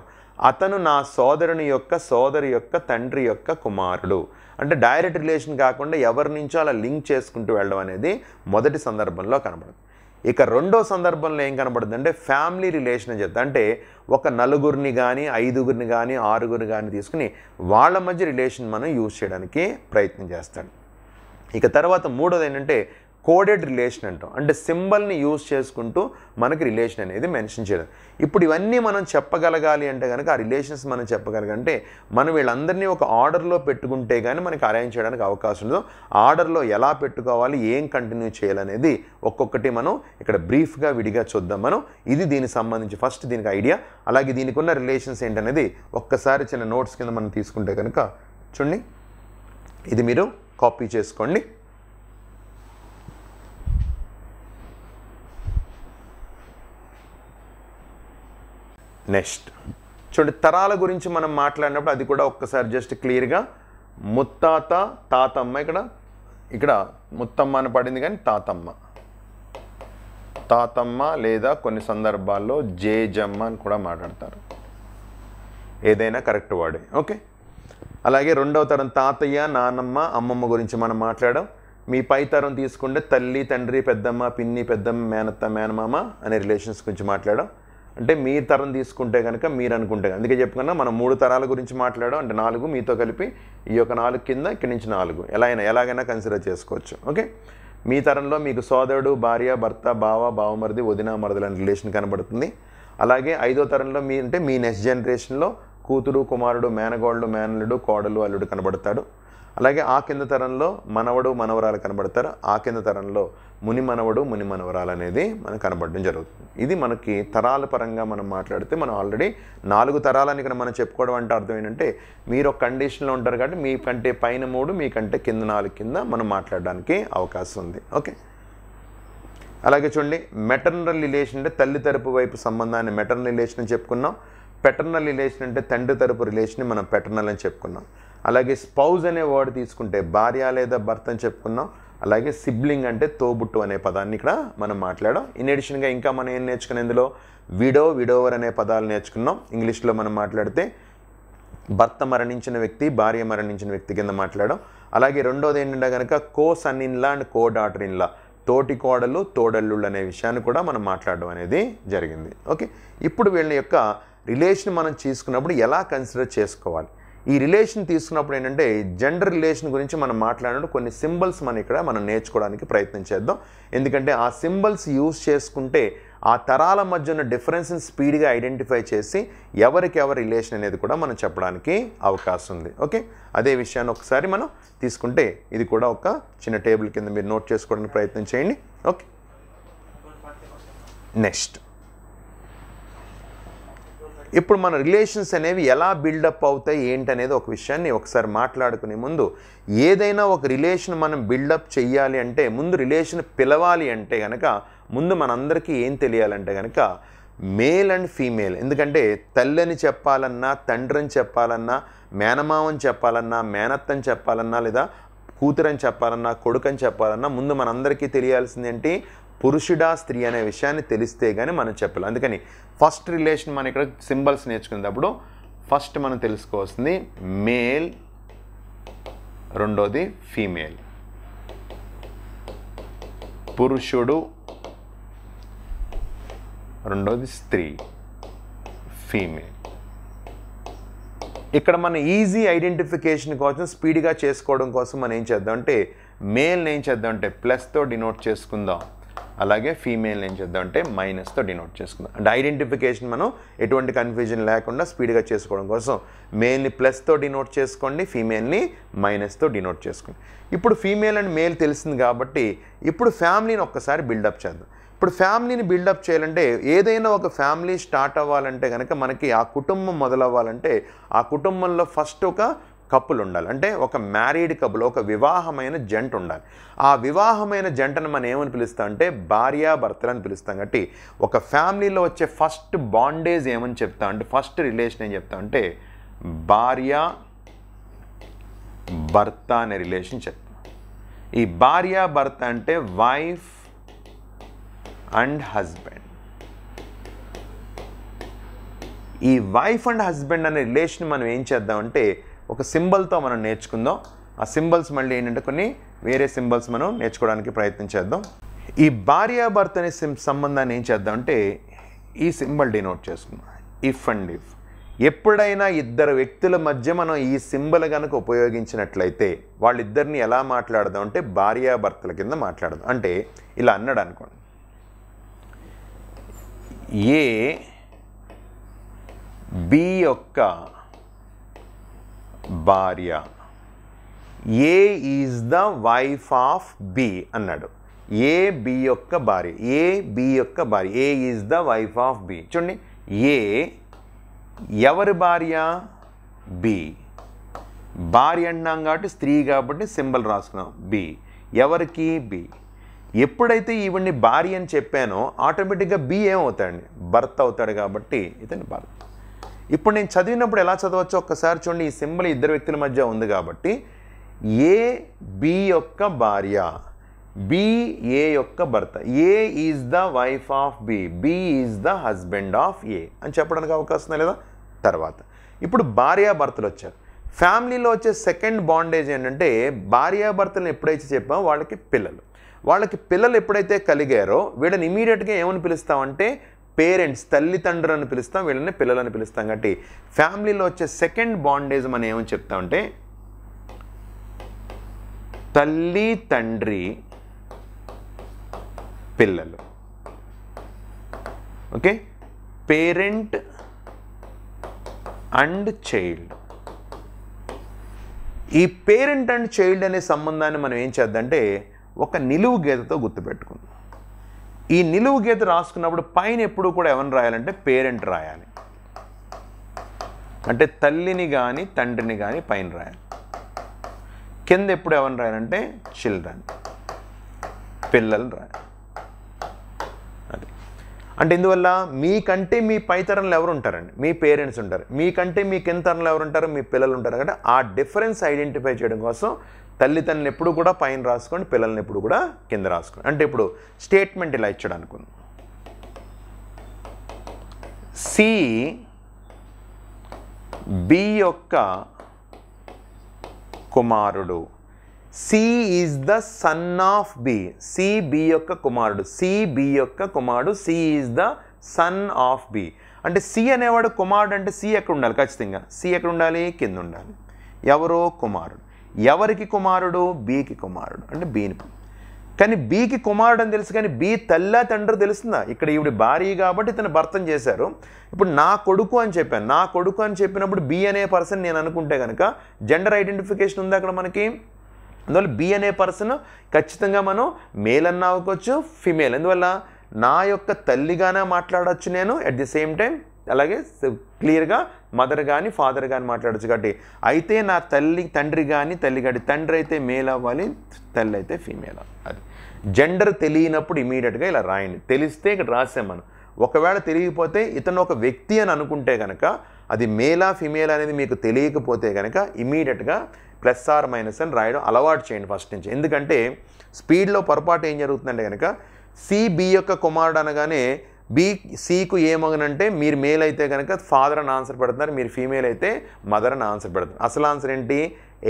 అతను నా సోదరుని యొక్క సోదరి యొక్క తండ్రి యొక్క కుమారుడు అంటే డైరెక్ట్ రిలేషన్ కాకుండా ఎవరి నుంచో అలా లింక్ చేసుకుంటూ వెళ్ళడం అనేది మొదటి సందర్భంలో కనబడుతుంది ఇక రెండో సందర్భంలో ఏం కనబడుతుంది అంటే ఫ్యామిలీ రిలేషన్ అని చెప్తా అంటే ఒక నలుగురిని కానీ ఐదుగురిని కానీ ఆరుగురిని కానీ తీసుకుని వాళ్ళ మధ్య రిలేషన్ మనం యూజ్ చేయడానికి ప్రయత్నం చేస్తాడు ఇక తర్వాత మూడోది ఏంటంటే కోడెడ్ రిలేషన్ అంటాం అంటే సింబల్ని యూజ్ చేసుకుంటూ మనకి రిలేషన్ అనేది మెన్షన్ చేయడం ఇప్పుడు ఇవన్నీ మనం చెప్పగలగాలి అంటే కనుక ఆ రిలేషన్స్ మనం చెప్పగలగంటే మనం వీళ్ళందరినీ ఒక ఆర్డర్లో పెట్టుకుంటే కానీ మనకి అరేంజ్ చేయడానికి అవకాశం ఉండదు ఆర్డర్లో ఎలా పెట్టుకోవాలి ఏం కంటిన్యూ చేయాలనేది ఒక్కొక్కటి మనం ఇక్కడ బ్రీఫ్గా విడిగా చూద్దాం మనం ఇది దీనికి సంబంధించి ఫస్ట్ దీనికి ఐడియా అలాగే దీనికి ఉన్న రిలేషన్స్ ఏంటనేది ఒక్కసారి చిన్న నోట్స్ కింద మనం తీసుకుంటే కనుక చూడండి ఇది మీరు కాపీ చేసుకోండి నెక్స్ట్ చూడండి తరాల గురించి మనం మాట్లాడినప్పుడు అది కూడా ఒక్కసారి జస్ట్ క్లియర్గా ముత్తాత తాతమ్మ ఇక్కడ ఇక్కడ ముత్తమ్మ అని పడింది కానీ తాతమ్మ తాతమ్మ లేదా కొన్ని సందర్భాల్లో జేజమ్మ అని కూడా మాట్లాడతారు ఏదైనా కరెక్ట్ వాడే ఓకే అలాగే రెండవ తరం తాతయ్య నానమ్మ అమ్మమ్మ గురించి మనం మాట్లాడడం మీ పై తరం తీసుకుంటే తల్లి తండ్రి పెద్దమ్మ పిన్ని పెద్దమ్మ మేనత్త మేనమామ అనే రిలేషన్స్ గురించి మాట్లాడడం అంటే మీ తరం తీసుకుంటే కనుక మీరు అనుకుంటే అందుకే చెప్పుకున్నా మనం మూడు తరాల గురించి మాట్లాడడం అంటే నాలుగు మీతో కలిపి ఈ యొక్క నాలుగు కింద ఇక్కడి నుంచి నాలుగు ఎలా అయినా ఎలాగైనా కన్సిడర్ చేసుకోవచ్చు ఓకే మీ తరంలో మీకు సోదరుడు భార్య భర్త బావ బావమరిది వదిన మరదలు అనే రిలేషన్ కనబడుతుంది అలాగే ఐదో తరంలో మీ అంటే మీ నెక్స్ట్ జనరేషన్లో కూతురు కుమారుడు మేనగోళ్ళు మేనలుడు కోడలు అల్లుడు కనబడతాడు అలాగే ఆ కింద తరంలో మనవడు మనవరాలు కనబడతారు ఆ కింద తరంలో ముని మనవడు ముని మనవరాలు అనేది మనకు కనబడడం జరుగుతుంది ఇది మనకి తరాల పరంగా మనం మాట్లాడితే మనం ఆల్రెడీ నాలుగు తరాలని ఇక్కడ మనం చెప్పుకోవడం అంటే అర్థం ఏంటంటే మీరు ఒక కండిషన్లో ఉంటారు కాబట్టి మీ కంటే పైన మూడు మీకంటే కింద నాలుగు కింద మనం మాట్లాడడానికి అవకాశం ఉంది ఓకే అలాగే చూడండి మెటర్నల్ రిలేషన్ అంటే తల్లి తరపు వైపు సంబంధాన్ని మెటర్నల్ రిలేషన్ అని చెప్పుకున్నాం పెటర్నల్ రిలేషన్ అంటే తండ్రి తరపు రిలేషన్ని మనం పెటర్నల్ అని చెప్పుకున్నాం అలాగే స్పౌజ్ అనే వర్డ్ తీసుకుంటే భార్య లేదా భర్త అని చెప్పుకున్నాం అలాగే సిబ్లింగ్ అంటే తోబుట్టు అనే పదాన్ని ఇక్కడ మనం మాట్లాడాం ఇన్ అడిషన్గా ఇంకా మనం ఏం నేర్చుకున్నాం ఇందులో విడో విడోవర్ అనే పదాలు నేర్చుకున్నాం ఇంగ్లీష్లో మనం మాట్లాడితే భర్త మరణించిన వ్యక్తి భార్య మరణించిన వ్యక్తి కింద మాట్లాడడం అలాగే రెండోది ఏంటంటే కనుక co son in law and co daughter in law తోటి కోడలు తోడల్లుళ్ళు అనే విషయాన్ని కూడా మనం మాట్లాడడం అనేది జరిగింది ఓకే ఇప్పుడు వీళ్ళ యొక్క రిలేషన్ మనం తీసుకున్నప్పుడు ఎలా కన్సిడర్ చేసుకోవాలి ఈ రిలేషన్ తీసుకున్నప్పుడు ఏంటంటే జెండర్ రిలేషన్ గురించి మనం మాట్లాడినప్పుడు కొన్ని సింబల్స్ మనం ఇక్కడ మనం నేర్చుకోవడానికి ప్రయత్నం చేద్దాం ఎందుకంటే ఆ సింబల్స్ యూజ్ చేసుకుంటే ఆ తరాల మధ్య ఉన్న డిఫరెన్స్ని స్పీడ్గా ఐడెంటిఫై చేసి ఎవరికి ఎవరి రిలేషన్ అనేది కూడా మనం చెప్పడానికి అవకాశం ఉంది ఓకే అదే విషయాన్ని ఒకసారి మనం తీసుకుంటే ఇది కూడా ఒక చిన్న టేబుల్ కింద మీరు నోట్ చేసుకోవడానికి ప్రయత్నం చేయండి ఓకే నెక్స్ట్ ఇప్పుడు మన రిలేషన్స్ అనేవి ఎలా బిల్డప్ అవుతాయి ఏంటనేది ఒక విషయాన్ని ఒకసారి మాట్లాడుకునే ముందు ఏదైనా ఒక రిలేషన్ మనం బిల్డప్ చేయాలి అంటే ముందు రిలేషన్ పిలవాలి అంటే కనుక ముందు మనందరికీ ఏం తెలియాలంటే కనుక మేల్ అండ్ ఫీమేల్ ఎందుకంటే తల్లి చెప్పాలన్నా తండ్రి అని చెప్పాలన్నా మేనమావని చెప్పాలన్నా మేనత్తని చెప్పాలన్నా లేదా కూతురని చెప్పాలన్నా కొడుకని చెప్పాలన్నా ముందు మనందరికీ తెలియాల్సిందేంటి పురుషుడా స్త్రీ అనే విషయాన్ని తెలిస్తే కానీ మనం చెప్పలేం అందుకని ఫస్ట్ రిలేషన్ మనం ఇక్కడ సింబల్స్ నేర్చుకునేటప్పుడు ఫస్ట్ మనం తెలుసుకోవాల్సింది మేల్ రెండోది ఫీమేల్ పురుషుడు రెండోది స్త్రీ ఫీమేల్ ఇక్కడ మనం ఈజీ ఐడెంటిఫికేషన్ కోసం స్పీడ్గా చేసుకోవడం కోసం మనం ఏం చేద్దాం అంటే మేల్ని ఏం చేద్దాం అంటే ప్లస్తో డినోట్ చేసుకుందాం అలాగే ఫీమేల్ ఏం చేద్దామంటే మైనస్తో డినోట్ చేసుకుందాం అంటే ఐడెంటిఫికేషన్ మనం ఎటువంటి కన్ఫ్యూజన్ లేకుండా స్పీడ్గా చేసుకోవడం కోసం మేల్ని ప్లస్తో డినోట్ చేసుకోండి ఫీమేల్ని మైనస్తో డినోట్ చేసుకోండి ఇప్పుడు ఫీమేల్ అండ్ మేల్ తెలిసింది కాబట్టి ఇప్పుడు ఫ్యామిలీని ఒక్కసారి బిల్డప్ చేద్దాం ఇప్పుడు ఫ్యామిలీని బిల్డప్ చేయాలంటే ఏదైనా ఒక ఫ్యామిలీ స్టార్ట్ అవ్వాలంటే కనుక మనకి ఆ కుటుంబం మొదలవ్వాలంటే ఆ కుటుంబంలో ఫస్ట్ ఒక కప్పులు ఉండాలి అంటే ఒక మ్యారీడ్ కపుల్ ఒక వివాహమైన జంట ఉండాలి ఆ వివాహమైన జంటను మనం ఏమని పిలుస్తాం అంటే భార్యాభర్తలు అని పిలుస్తాం కాబట్టి ఒక ఫ్యామిలీలో వచ్చే ఫస్ట్ బాండేజ్ ఏమని చెప్తా అంటే ఫస్ట్ రిలేషన్ ఏం చెప్తా అంటే భార్య భర్త అనే రిలేషన్ చెప్తాం ఈ భార్య భర్త అంటే వైఫ్ అండ్ హస్బెండ్ ఈ వైఫ్ అండ్ హస్బెండ్ అనే రిలేషన్ మనం ఏం చేద్దామంటే ఒక సింబల్తో మనం నేర్చుకుందాం ఆ సింబల్స్ మళ్ళీ ఏంటంటే కొన్ని వేరే సింబల్స్ మనం నేర్చుకోవడానికి ప్రయత్నం చేద్దాం ఈ భార్యాభర్త అనే సంబంధాన్ని ఏం చేద్దామంటే ఈ సింబల్ డినోట్ చేసుకుందాం ఇఫ్ అండ్ ఇఫ్ ఎప్పుడైనా ఇద్దరు వ్యక్తుల మధ్య మనం ఈ సింబల్ కనుక ఉపయోగించినట్లయితే వాళ్ళిద్దరిని ఎలా మాట్లాడదాం అంటే భార్యాభర్తల కింద మాట్లాడదాం అంటే ఇలా అన్నాడు అనుకోండి ఏ బి యొక్క భార్య A is the wife of B అన్నాడు ఏ బి యొక్క భార్య ఏ బి యొక్క భార్య A is the wife of B చూడండి ఏ ఎవరి భార్య బి భార్య అన్నాం కాబట్టి స్త్రీ కాబట్టి సింబల్ రాసుకున్నాం బి ఎవరికి బి ఎప్పుడైతే ఈవిడ్ని భార్య అని చెప్పానో ఆటోమేటిక్గా బి ఏమవుతాడండి భర్త అవుతాడు కాబట్టి ఇతని భర్త ఇప్పుడు నేను చదివినప్పుడు ఎలా చదవచ్చో ఒక్కసారి చూడండి ఈ సింబల్ ఇద్దరు వ్యక్తుల మధ్య ఉంది కాబట్టి ఏ బి యొక్క భార్య బి ఏ యొక్క భర్త A is the wife of B B is the husband of A అని చెప్పడానికి అవకాశం లేదా తర్వాత ఇప్పుడు భార్యాభర్తలు వచ్చారు ఫ్యామిలీలో వచ్చే సెకండ్ బాండేజ్ ఏంటంటే భార్యాభర్తలను ఎప్పుడైతే చెప్పామో వాళ్ళకి పిల్లలు వాళ్ళకి పిల్లలు ఎప్పుడైతే కలిగారో వీళ్ళని ఇమీడియట్గా ఏమని పిలుస్తామంటే పేరెంట్స్ తల్లిదండ్రులను పిలుస్తాం వీళ్ళని పిల్లలని పిలుస్తాం కాబట్టి ఫ్యామిలీలో వచ్చే సెకండ్ బాండేజ్ మనం ఏమని చెప్తామంటే తల్లి తండ్రి పిల్లలు ఓకే పేరెంట్ అండ్ చైల్డ్ ఈ పేరెంట్ అండ్ చైల్డ్ అనే సంబంధాన్ని మనం ఏం చేద్దంటే ఒక నిలువు గీతతో గుర్తుపెట్టుకుందాం ఈ నిలువు గీత రాసుకున్నప్పుడు పైన ఎప్పుడు కూడా ఎవరిని రాయాలంటే పేరెంట్ రాయాలి అంటే తల్లిని కానీ తండ్రిని కానీ పైన రాయాలి కింద ఎప్పుడు ఎవరిని రాయాలంటే చిల్డ్రన్ పిల్లలు రాయాలి అది అంటే ఇందువల్ల మీకంటే మీ పైతరంలో ఎవరు ఉంటారండి మీ పేరెంట్స్ ఉంటారు మీకంటే మీ కింద తరంలో ఎవరు ఉంటారు మీ పిల్లలు ఉంటారు కాబట్టి ఆ డిఫరెన్స్ ఐడెంటిఫై చేయడం కోసం తల్లిదండ్రులు ఎప్పుడు కూడా పైన రాసుకోండి పిల్లల్ని ఎప్పుడు కూడా కింద రాసుకోండి అంటే ఇప్పుడు స్టేట్మెంట్ ఇలా ఇచ్చాడు అనుకుంది సి బి యొక్క కుమారుడు C is the son of B C B యొక్క కుమారుడు సి బి యొక్క కుమారుడు C is the son of B అంటే సి అనేవాడు కుమారుడు అంటే సి ఎక్కడ ఉండాలి ఖచ్చితంగా సి ఎక్కడ ఉండాలి కింద ఉండాలి ఎవరో కుమారుడు ఎవరికి కుమారుడు బీకి కుమారుడు అంటే బీని కానీ బీకి కుమారుడు అని తెలుసు కానీ బీ తల్ల తండ్రి తెలుస్తుందా ఇక్కడ ఈవిడ భార్య కాబట్టి ఇతను భర్తం చేశారు ఇప్పుడు నా కొడుకు అని చెప్పాను నా కొడుకు అని చెప్పినప్పుడు బీ అనే పర్సన్ నేను అనుకుంటే కనుక జెండర్ ఐడెంటిఫికేషన్ ఉంది అక్కడ మనకి అందువల్ల బీ అనే పర్సన్ ఖచ్చితంగా మనం మేల్ అన్న అవ్వకోవచ్చు ఫిమేల్ అందువల్ల నా యొక్క తల్లిగానే మాట్లాడవచ్చు నేను అట్ ది సేమ్ టైం అలాగే క్లియర్గా మదర్ కానీ ఫాదర్ కానీ మాట్లాడచ్చు కాబట్టి అయితే నా తల్లి తండ్రి కానీ తల్లి కానీ తండ్రి అయితే మేల్ అవ్వాలి తల్లి అయితే ఫీమేల్ అది జెండర్ తెలియనప్పుడు ఇమీడియట్గా ఇలా రాయండి తెలిస్తే ఇక్కడ రాసాం మనం ఒకవేళ తెలియకపోతే ఇతను ఒక వ్యక్తి అని అనుకుంటే కనుక అది మేలా ఫిమేల్ అనేది మీకు తెలియకపోతే కనుక ఇమీడియట్గా ప్లస్ ఆర్ మైనస్ అని రాయడం అలవాటు చేయండి ఫస్ట్ నుంచి ఎందుకంటే స్పీడ్లో పొరపాటు ఏం జరుగుతుందంటే కనుక సిబి యొక్క కుమారుడు అనగానే బీ సికు ఏమగనంటే మీరు మేల్ అయితే కనుక ఫాదర్ అని ఆన్సర్ పెడుతున్నారు మీరు ఫీమేల్ అయితే మదర్ అని ఆన్సర్ పెడుతుంది అసలు ఆన్సర్ ఏంటి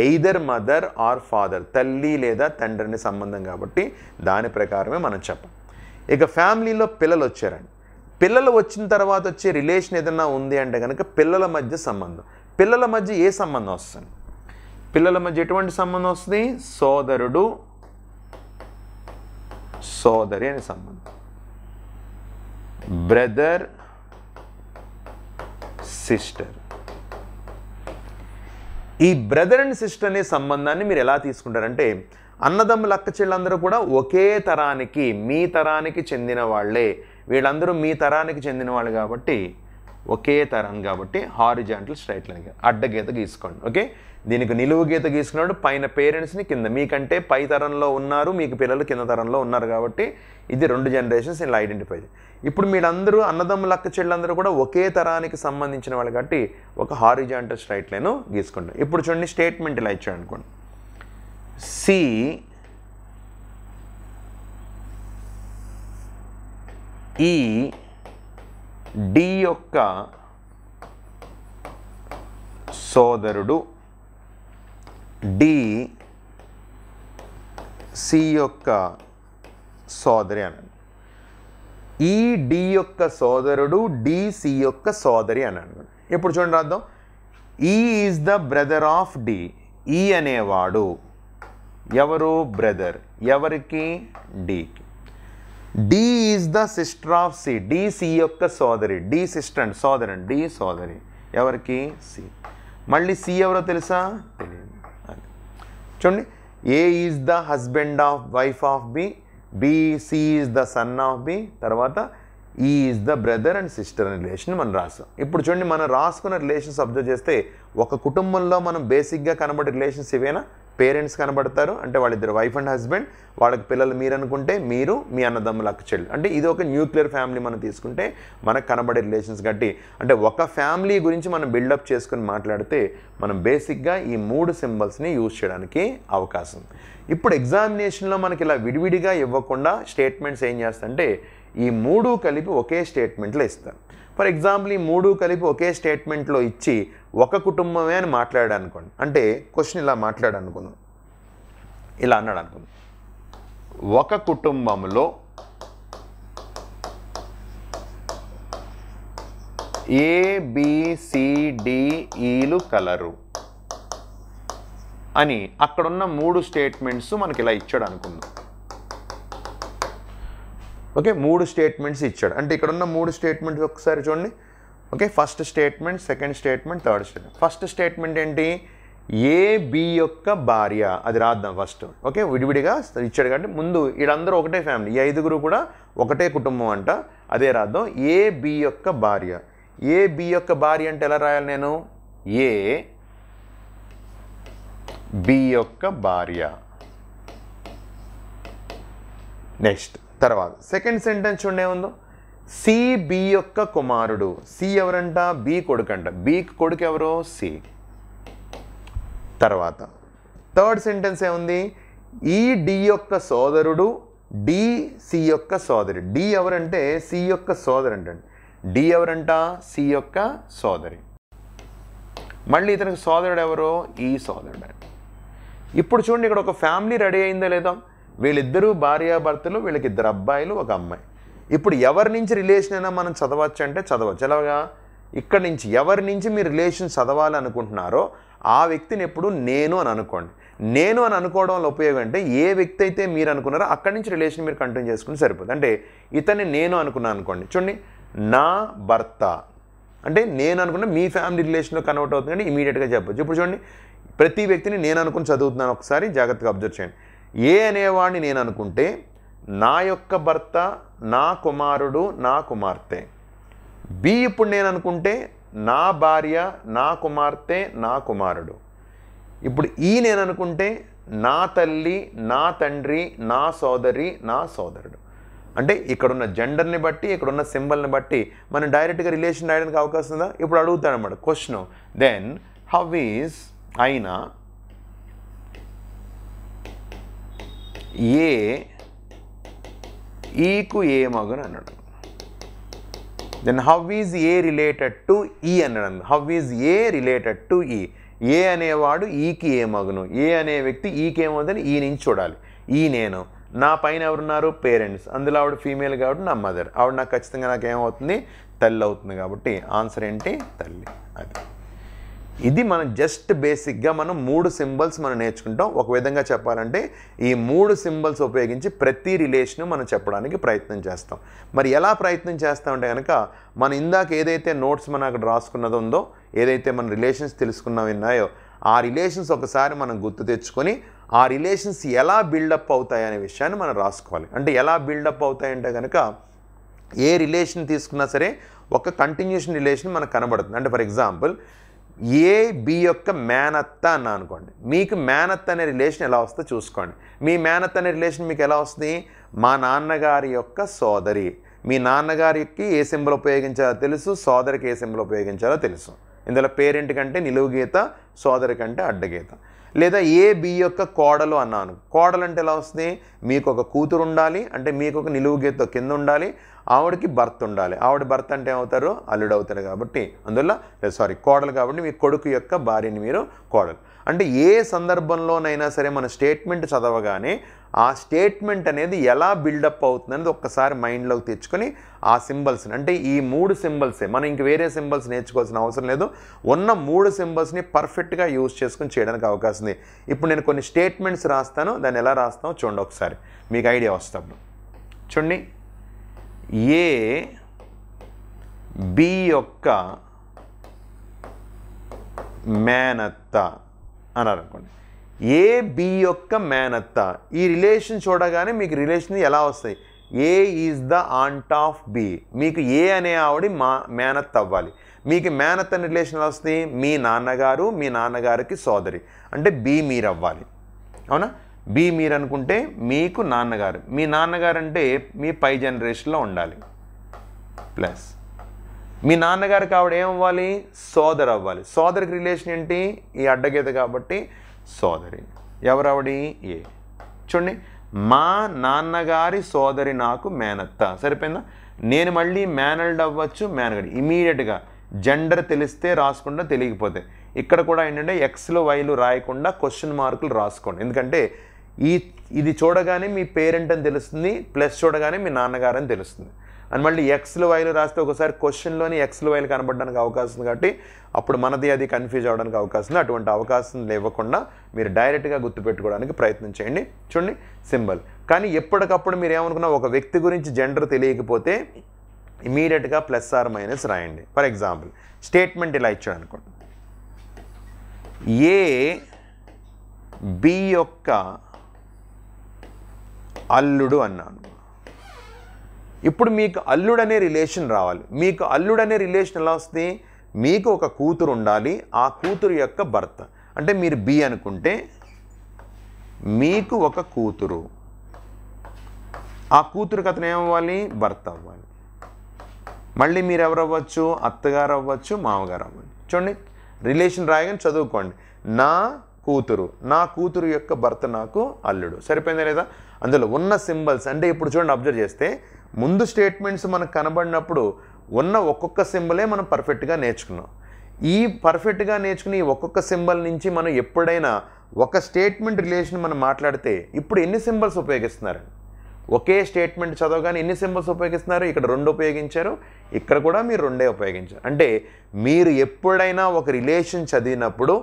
ఎయిదర్ మదర్ ఆర్ ఫాదర్ తల్లి లేదా తండ్రిని సంబంధం కాబట్టి దాని ప్రకారమే మనం చెప్పం ఇక ఫ్యామిలీలో పిల్లలు వచ్చారండి పిల్లలు వచ్చిన తర్వాత వచ్చే రిలేషన్ ఏదైనా ఉంది అంటే కనుక పిల్లల మధ్య సంబంధం పిల్లల మధ్య ఏ సంబంధం వస్తుంది పిల్లల మధ్య ఎటువంటి సంబంధం వస్తుంది సోదరుడు సోదరి అనే సంబంధం బ్రదర్ సిస్టర్ ఈ బ్రదర్ అండ్ సిస్టర్ అనే సంబంధాన్ని మీరు ఎలా తీసుకుంటారంటే అన్నదమ్ములు అక్క చెల్లందరూ కూడా ఒకే తరానికి మీ తరానికి చెందిన వాళ్ళే వీళ్ళందరూ మీ తరానికి చెందిన వాళ్ళు కాబట్టి ఒకే తరం కాబట్టి హారిజాంటల్ స్ట్రైట్ లైన్ అడ్డగీత గీసుకోండి ఓకే దీనికి నిలువు గీత గీసుకున్నాడు పైన పేరెంట్స్ని కింద మీకంటే పై తరంలో ఉన్నారు మీకు పిల్లలు కింద తరంలో ఉన్నారు కాబట్టి ఇది రెండు జనరేషన్స్ ఇలా ఐడెంటిఫై ఇప్పుడు మీరందరూ అన్నదమ్ములు అక్క చెల్లెలందరూ కూడా ఒకే తరానికి సంబంధించిన వాళ్ళు కాబట్టి ఒక హారిజాంటల్ స్ట్రైట్ లైన్ గీసుకుంటాం ఇప్పుడు చూడండి స్టేట్మెంట్ ఇలా ఇచ్చాడు అనుకోండి సి ఈ e డి యొక్క సోదరుడు డి సి యొక్క సోదరి అనండి ఈ డి యొక్క సోదరుడు డిసి యొక్క సోదరి అనండి ఇప్పుడు చూడండి రాద్దాం E is the brother of D E అనేవాడు ఎవరు బ్రదర్ ఎవరికి డీకి D is the sister of C D C యొక్క సోదరి డి సిస్టర్ అండ్ సోదరి అండ్ డి సోదరి ఎవరికి సి మళ్ళీ సి ఎవరో తెలుసా తెలియదు అది చూడండి A is the husband of wife of B B C is the son of B తర్వాత E is the brother and sister అనే రిలేషన్ మనం రాసాం ఇప్పుడు చూడండి మనం రాసుకున్న రిలేషన్స్ అబ్జర్వ్ చేస్తే ఒక కుటుంబంలో మనం బేసిక్గా కనబడే రిలేషన్స్ ఇవేనా పేరెంట్స్ కనబడతారు అంటే వాళ్ళిద్దరు వైఫ్ అండ్ హస్బెండ్ వాళ్ళకి పిల్లలు మీరు అనుకుంటే మీరు మీ అన్నదమ్ముల అక్క చెల్లి అంటే ఇది ఒక న్యూక్లియర్ ఫ్యామిలీ మనం తీసుకుంటే మనకు కనబడే రిలేషన్స్ గట్టి అంటే ఒక ఫ్యామిలీ గురించి మనం బిల్డప్ చేసుకుని మాట్లాడితే మనం బేసిక్గా ఈ మూడు సింబల్స్ని యూజ్ చేయడానికి అవకాశం ఇప్పుడు ఎగ్జామినేషన్లో మనకి ఇలా విడివిడిగా ఇవ్వకుండా స్టేట్మెంట్స్ ఏం చేస్తంటే ఈ మూడు కలిపి ఒకే స్టేట్మెంట్లో ఇస్తారు ఫర్ ఎగ్జాంపుల్ ఈ మూడు కలిపి ఒకే స్టేట్మెంట్లో ఇచ్చి ఒక కుటుంబమే అని మాట్లాడాడు అనుకోండి అంటే క్వశ్చన్ ఇలా మాట్లాడు అనుకుందాం ఇలా అన్నాడు అనుకుందాం ఒక కుటుంబంలో ఏబిసిడిఈలు e కలరు అని అక్కడున్న మూడు స్టేట్మెంట్స్ మనకి ఇలా ఇచ్చాడు అనుకుందాం ఓకే మూడు స్టేట్మెంట్స్ ఇచ్చాడు అంటే ఇక్కడున్న మూడు స్టేట్మెంట్స్ ఒకసారి చూడండి okay first statement second statement third statement first statement ఏంటి ఏ బి యొక్క భార్య అది రాద్దాం ఫస్ట్ ఓకే విడివిడిగా ఇచ్చాడు కాబట్టి ముందు వీళ్ళందరూ ఒకటే ఫ్యామిలీ ఈ ఐదుగురు కూడా ఒకటే కుటుంబం అంట అదే రాద్దాం ఏ బి యొక్క భార్య ఏ బి యొక్క భార్య అంటే ఎలా రాయాలి నేను ఏ బి యొక్క భార్య నెక్స్ట్ తర్వాత సెకండ్ సెంటెన్స్ ఉండే ఉందో సి బి యొక్క కుమారుడు సి ఎవరంట బి కొడుకంట బి కొడుకు ఎవరో సి తర్వాత థర్డ్ సెంటెన్స్ ఏముంది ఈ డి యొక్క సోదరుడు డి సి యొక్క సోదరి డి ఎవరంటే సి యొక్క సోదరి అంటండి డి ఎవరంట సి యొక్క సోదరి మళ్ళీ ఇతనికి సోదరుడు ఎవరో ఈ సోదరుడు ఇప్పుడు చూడండి ఇక్కడ ఒక ఫ్యామిలీ రెడీ అయిందా లేదా వీళ్ళిద్దరూ భార్యాభర్తలు వీళ్ళకి ఇద్దరు అబ్బాయిలు ఒక అమ్మాయి ఇప్పుడు ఎవరి నుంచి రిలేషన్ అయినా మనం చదవచ్చు అంటే చదవచ్చు ఎలాగా ఇక్కడి నుంచి ఎవరి నుంచి మీరు రిలేషన్ చదవాలనుకుంటున్నారో ఆ వ్యక్తిని ఎప్పుడు నేను అని అనుకోండి నేను అని అనుకోవడం వల్ల ఉపయోగం అంటే ఏ వ్యక్తి అయితే మీరు అనుకున్నారో అక్కడి నుంచి రిలేషన్ మీరు కంటిన్యూ చేసుకుని సరిపోతుంది అంటే ఇతన్ని నేను అనుకున్నాను అనుకోండి చూడండి నా భర్త అంటే నేను అనుకున్న మీ ఫ్యామిలీ రిలేషన్లో కన్వర్ట్ అవుతుంది కానీ ఇమీడియట్గా చెప్పచ్చు ఇప్పుడు చూడండి ప్రతి వ్యక్తిని నేను అనుకుని చదువుతున్నాను ఒకసారి జాగ్రత్తగా అబ్జర్వ్ చేయండి ఏ అనేవాడిని నేను అనుకుంటే నా యొక్క భర్త నా కుమారుడు నా కుమార్తె బి ఇప్పుడు నేను అనుకుంటే నా భార్య నా కుమార్తె నా కుమారుడు ఇప్పుడు ఈ నేను అనుకుంటే నా తల్లి నా తండ్రి నా సోదరి నా సోదరుడు అంటే ఇక్కడున్న జెండర్ని బట్టి ఇక్కడున్న సింబల్ని బట్టి మనం డైరెక్ట్గా రిలేషన్ రాయడానికి అవకాశం ఉందా ఇప్పుడు అడుగుతాడనమాట క్వశ్చన్ దెన్ హౌ ఈజ్ అయినా ఏ ఈకు ఏ మగును అన్నాడు then how is A related to E అన్నాడు how is A related to E A అనేవాడు ఈకి ఏ మగును ఏ అనే వ్యక్తి ఈకేమవుతుంది ఈ నుంచి చూడాలి ఈ నేను నా పైన ఎవరున్నారు పేరెంట్స్ అందులో ఆవిడ ఫీమేల్ కాబట్టి నా మదర్ ఆవిడ నాకు ఖచ్చితంగా నాకు ఏమవుతుంది తల్లి అవుతుంది కాబట్టి ఆన్సర్ ఏంటి తల్లి అది ఇది మనం జస్ట్ బేసిక్గా మనం మూడు సింబల్స్ మనం నేర్చుకుంటాం ఒక విధంగా చెప్పాలంటే ఈ మూడు సింబల్స్ ఉపయోగించి ప్రతి రిలేషన్ మనం చెప్పడానికి ప్రయత్నం చేస్తాం మరి ఎలా ప్రయత్నం చేస్తామంటే కనుక మనం ఇందాక ఏదైతే నోట్స్ మనం అక్కడ రాసుకున్నది ఉందో ఏదైతే మన రిలేషన్స్ తెలుసుకున్నా ఉన్నాయో ఆ రిలేషన్స్ ఒకసారి మనం గుర్తు తెచ్చుకొని ఆ రిలేషన్స్ ఎలా బిల్డప్ అవుతాయి అనే విషయాన్ని మనం రాసుకోవాలి అంటే ఎలా బిల్డప్ అవుతాయంటే కనుక ఏ రిలేషన్ తీసుకున్నా సరే ఒక కంటిన్యూషన్ రిలేషన్ మనకు కనబడుతుంది అంటే ఫర్ ఎగ్జాంపుల్ ఏ బి యొక్క మేనత్త అన్న అనుకోండి మీకు మేనత్త అనే రిలేషన్ ఎలా వస్తుందో చూసుకోండి మీ మేనత్త అనే రిలేషన్ మీకు ఎలా వస్తుంది మా నాన్నగారి యొక్క సోదరి మీ నాన్నగారికి ఏ సింబల్ ఉపయోగించాలో తెలుసు సోదరికి ఏ సింబల్ ఉపయోగించాలో తెలుసు ఇందులో పేరెంట్ కంటే నిలువు గీత సోదరి కంటే అడ్డగీత లేదా ఏ బి యొక్క కోడలు అన్నాను కోడలు అంటే ఎలా వస్తుంది మీకు ఒక కూతురు ఉండాలి అంటే మీకు ఒక నిలువు గీత కింద ఉండాలి ఆవిడకి భర్త ఉండాలి ఆవిడ భర్త అంటే ఏమవుతారు అల్లుడు అవుతారు కాబట్టి అందువల్ల సారీ కోడలు కాబట్టి మీ కొడుకు యొక్క భార్యని మీరు కోడలు అంటే ఏ సందర్భంలోనైనా సరే మన స్టేట్మెంట్ చదవగానే ఆ స్టేట్మెంట్ అనేది ఎలా బిల్డప్ అవుతుందనేది ఒక్కసారి మైండ్లోకి తెచ్చుకొని ఆ సింబల్స్ని అంటే ఈ మూడు సింబల్సే మనం ఇంక వేరే సింబల్స్ నేర్చుకోవాల్సిన అవసరం లేదు ఉన్న మూడు సింబల్స్ని పర్ఫెక్ట్గా యూజ్ చేసుకుని చేయడానికి అవకాశం ఉంది ఇప్పుడు నేను కొన్ని స్టేట్మెంట్స్ రాస్తాను దాన్ని ఎలా రాస్తామో చూడండి ఒకసారి మీకు ఐడియా వస్తాం చూడండి ఏ బి యొక్క మేనత్త అని అనుకోండి ఏ బి యొక్క మేనత్త ఈ రిలేషన్ చూడగానే మీకు రిలేషన్ ఎలా వస్తాయి A is the aunt of B మీకు ఏ అనే ఆవిడ మా మేనత్ అవ్వాలి మీకు మేనత్ అనే రిలేషన్ ఎలా మీ నాన్నగారు మీ నాన్నగారికి సోదరి అంటే బి మీరు అవ్వాలి అవునా బి మీరు అనుకుంటే మీకు నాన్నగారు మీ నాన్నగారు అంటే మీ పై జనరేషన్లో ఉండాలి ప్లస్ మీ నాన్నగారు కావడ ఏమవ్వాలి సోదరు అవ్వాలి సోదరికి రిలేషన్ ఏంటి ఈ అడ్డగీత కాబట్టి సోదరి ఎవరవడి ఏ చూడండి మా నాన్నగారి సోదరి నాకు మేనత్త సరిపోయిందా నేను మళ్ళీ మేనల్డ్ అవ్వచ్చు మేనగడి ఇమీడియట్గా జెండర్ తెలిస్తే రాసుకుండా తెలియకపోతే ఇక్కడ కూడా ఏంటంటే ఎక్స్లు వైలు రాయకుండా క్వశ్చన్ మార్కులు రాసుకోండి ఎందుకంటే ఈ ఇది చూడగానే మీ పేరెంట్ అని తెలుస్తుంది ప్లస్ చూడగానే మీ నాన్నగారు అని తెలుస్తుంది అండ్ మళ్ళీ ఎక్స్లు వైలు రాస్తే ఒకసారి క్వశ్చన్లోని ఎక్స్లు వైలు కనబడడానికి అవకాశం ఉంది కాబట్టి అప్పుడు మనది అది కన్ఫ్యూజ్ అవ్వడానికి అవకాశం ఉంది అటువంటి అవకాశం లేవకుండా మీరు డైరెక్ట్గా గుర్తుపెట్టుకోవడానికి ప్రయత్నం చేయండి చూడండి సింబల్ కానీ ఎప్పటికప్పుడు మీరు ఏమనుకున్నా ఒక వ్యక్తి గురించి జెండర్ తెలియకపోతే ఇమీడియట్గా ప్లస్ ఆర్ మైనస్ రాయండి ఫర్ ఎగ్జాంపుల్ స్టేట్మెంట్ ఇలా ఇచ్చాడు అనుకోండి ఏ బి యొక్క అల్లుడు అన్నాను ఇప్పుడు మీకు అల్లుడనే రిలేషన్ రావాలి మీకు అల్లుడనే రిలేషన్ ఎలా వస్తే మీకు ఒక కూతురు ఉండాలి ఆ కూతురు యొక్క భర్త అంటే మీరు బి అనుకుంటే మీకు ఒక కూతురు ఆ కూతురుకి అతను ఏమవ్వాలి భర్త అవ్వాలి మళ్ళీ మీరు ఎవరు అవ్వచ్చు అత్తగారు అవ్వచ్చు మామగారు అవ్వచ్చు చూడండి రిలేషన్ రాయగానే చదువుకోండి నా కూతురు నా కూతురు యొక్క భర్త నాకు అల్లుడు సరిపోయిందా లేదా అందులో ఉన్న సింబల్స్ అంటే ఇప్పుడు చూడండి అబ్జర్వ్ చేస్తే ముందు స్టేట్మెంట్స్ మనకు కనబడినప్పుడు ఉన్న ఒక్కొక్క సింబలే మనం పర్ఫెక్ట్గా నేర్చుకున్నాం ఈ పర్ఫెక్ట్గా నేర్చుకుని ఒక్కొక్క సింబల్ నుంచి మనం ఎప్పుడైనా ఒక స్టేట్మెంట్ రిలేషన్ మనం మాట్లాడితే ఇప్పుడు ఎన్ని సింబల్స్ ఉపయోగిస్తున్నారు ఒకే స్టేట్మెంట్ చదవగానే ఎన్ని సింబల్స్ ఉపయోగిస్తున్నారు ఇక్కడ రెండు ఉపయోగించారు ఇక్కడ కూడా మీరు రెండే ఉపయోగించారు అంటే మీరు ఎప్పుడైనా ఒక రిలేషన్ చదివినప్పుడు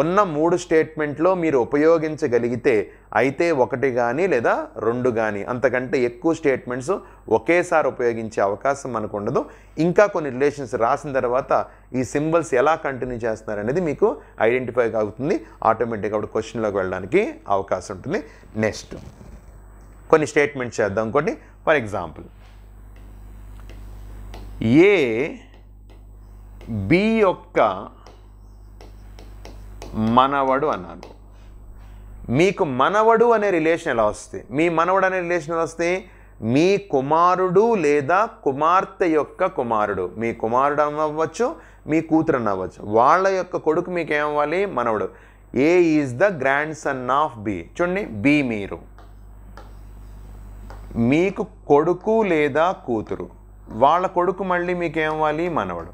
ఉన్న మూడు స్టేట్మెంట్లో మీరు ఉపయోగించగలిగితే అయితే ఒకటి కానీ లేదా రెండు కానీ అంతకంటే ఎక్కువ స్టేట్మెంట్స్ ఒకేసారి ఉపయోగించే అవకాశం మనకు ఉండదు ఇంకా కొన్ని రిలేషన్స్ రాసిన తర్వాత ఈ సింబల్స్ ఎలా కంటిన్యూ చేస్తున్నారు అనేది మీకు ఐడెంటిఫై అవుతుంది ఆటోమేటిక్గా అప్పుడు క్వశ్చన్లోకి వెళ్ళడానికి అవకాశం ఉంటుంది నెక్స్ట్ కొన్ని స్టేట్మెంట్స్ చేద్దాం కొన్ని ఫర్ ఎగ్జాంపుల్ ఏ బి యొక్క మనవడు అన్నాను మీకు మనవడు అనే రిలేషన్ ఎలా వస్తే మీ మనవడు అనే రిలేషన్ ఎలా వస్తే మీ కుమారుడు లేదా కుమార్తె యొక్క కుమారుడు మీ కుమారుడు అవ్వచ్చు మీ కూతురు అవ్వచ్చు వాళ్ళ యొక్క కొడుకు మీకు ఏమవ్వాలి మనవడు A is the grandson of B చూడండి బి మీరు మీకు కొడుకు లేదా కూతురు వాళ్ళ కొడుకు మళ్ళీ మీకు ఏమవ్వాలి మనవడు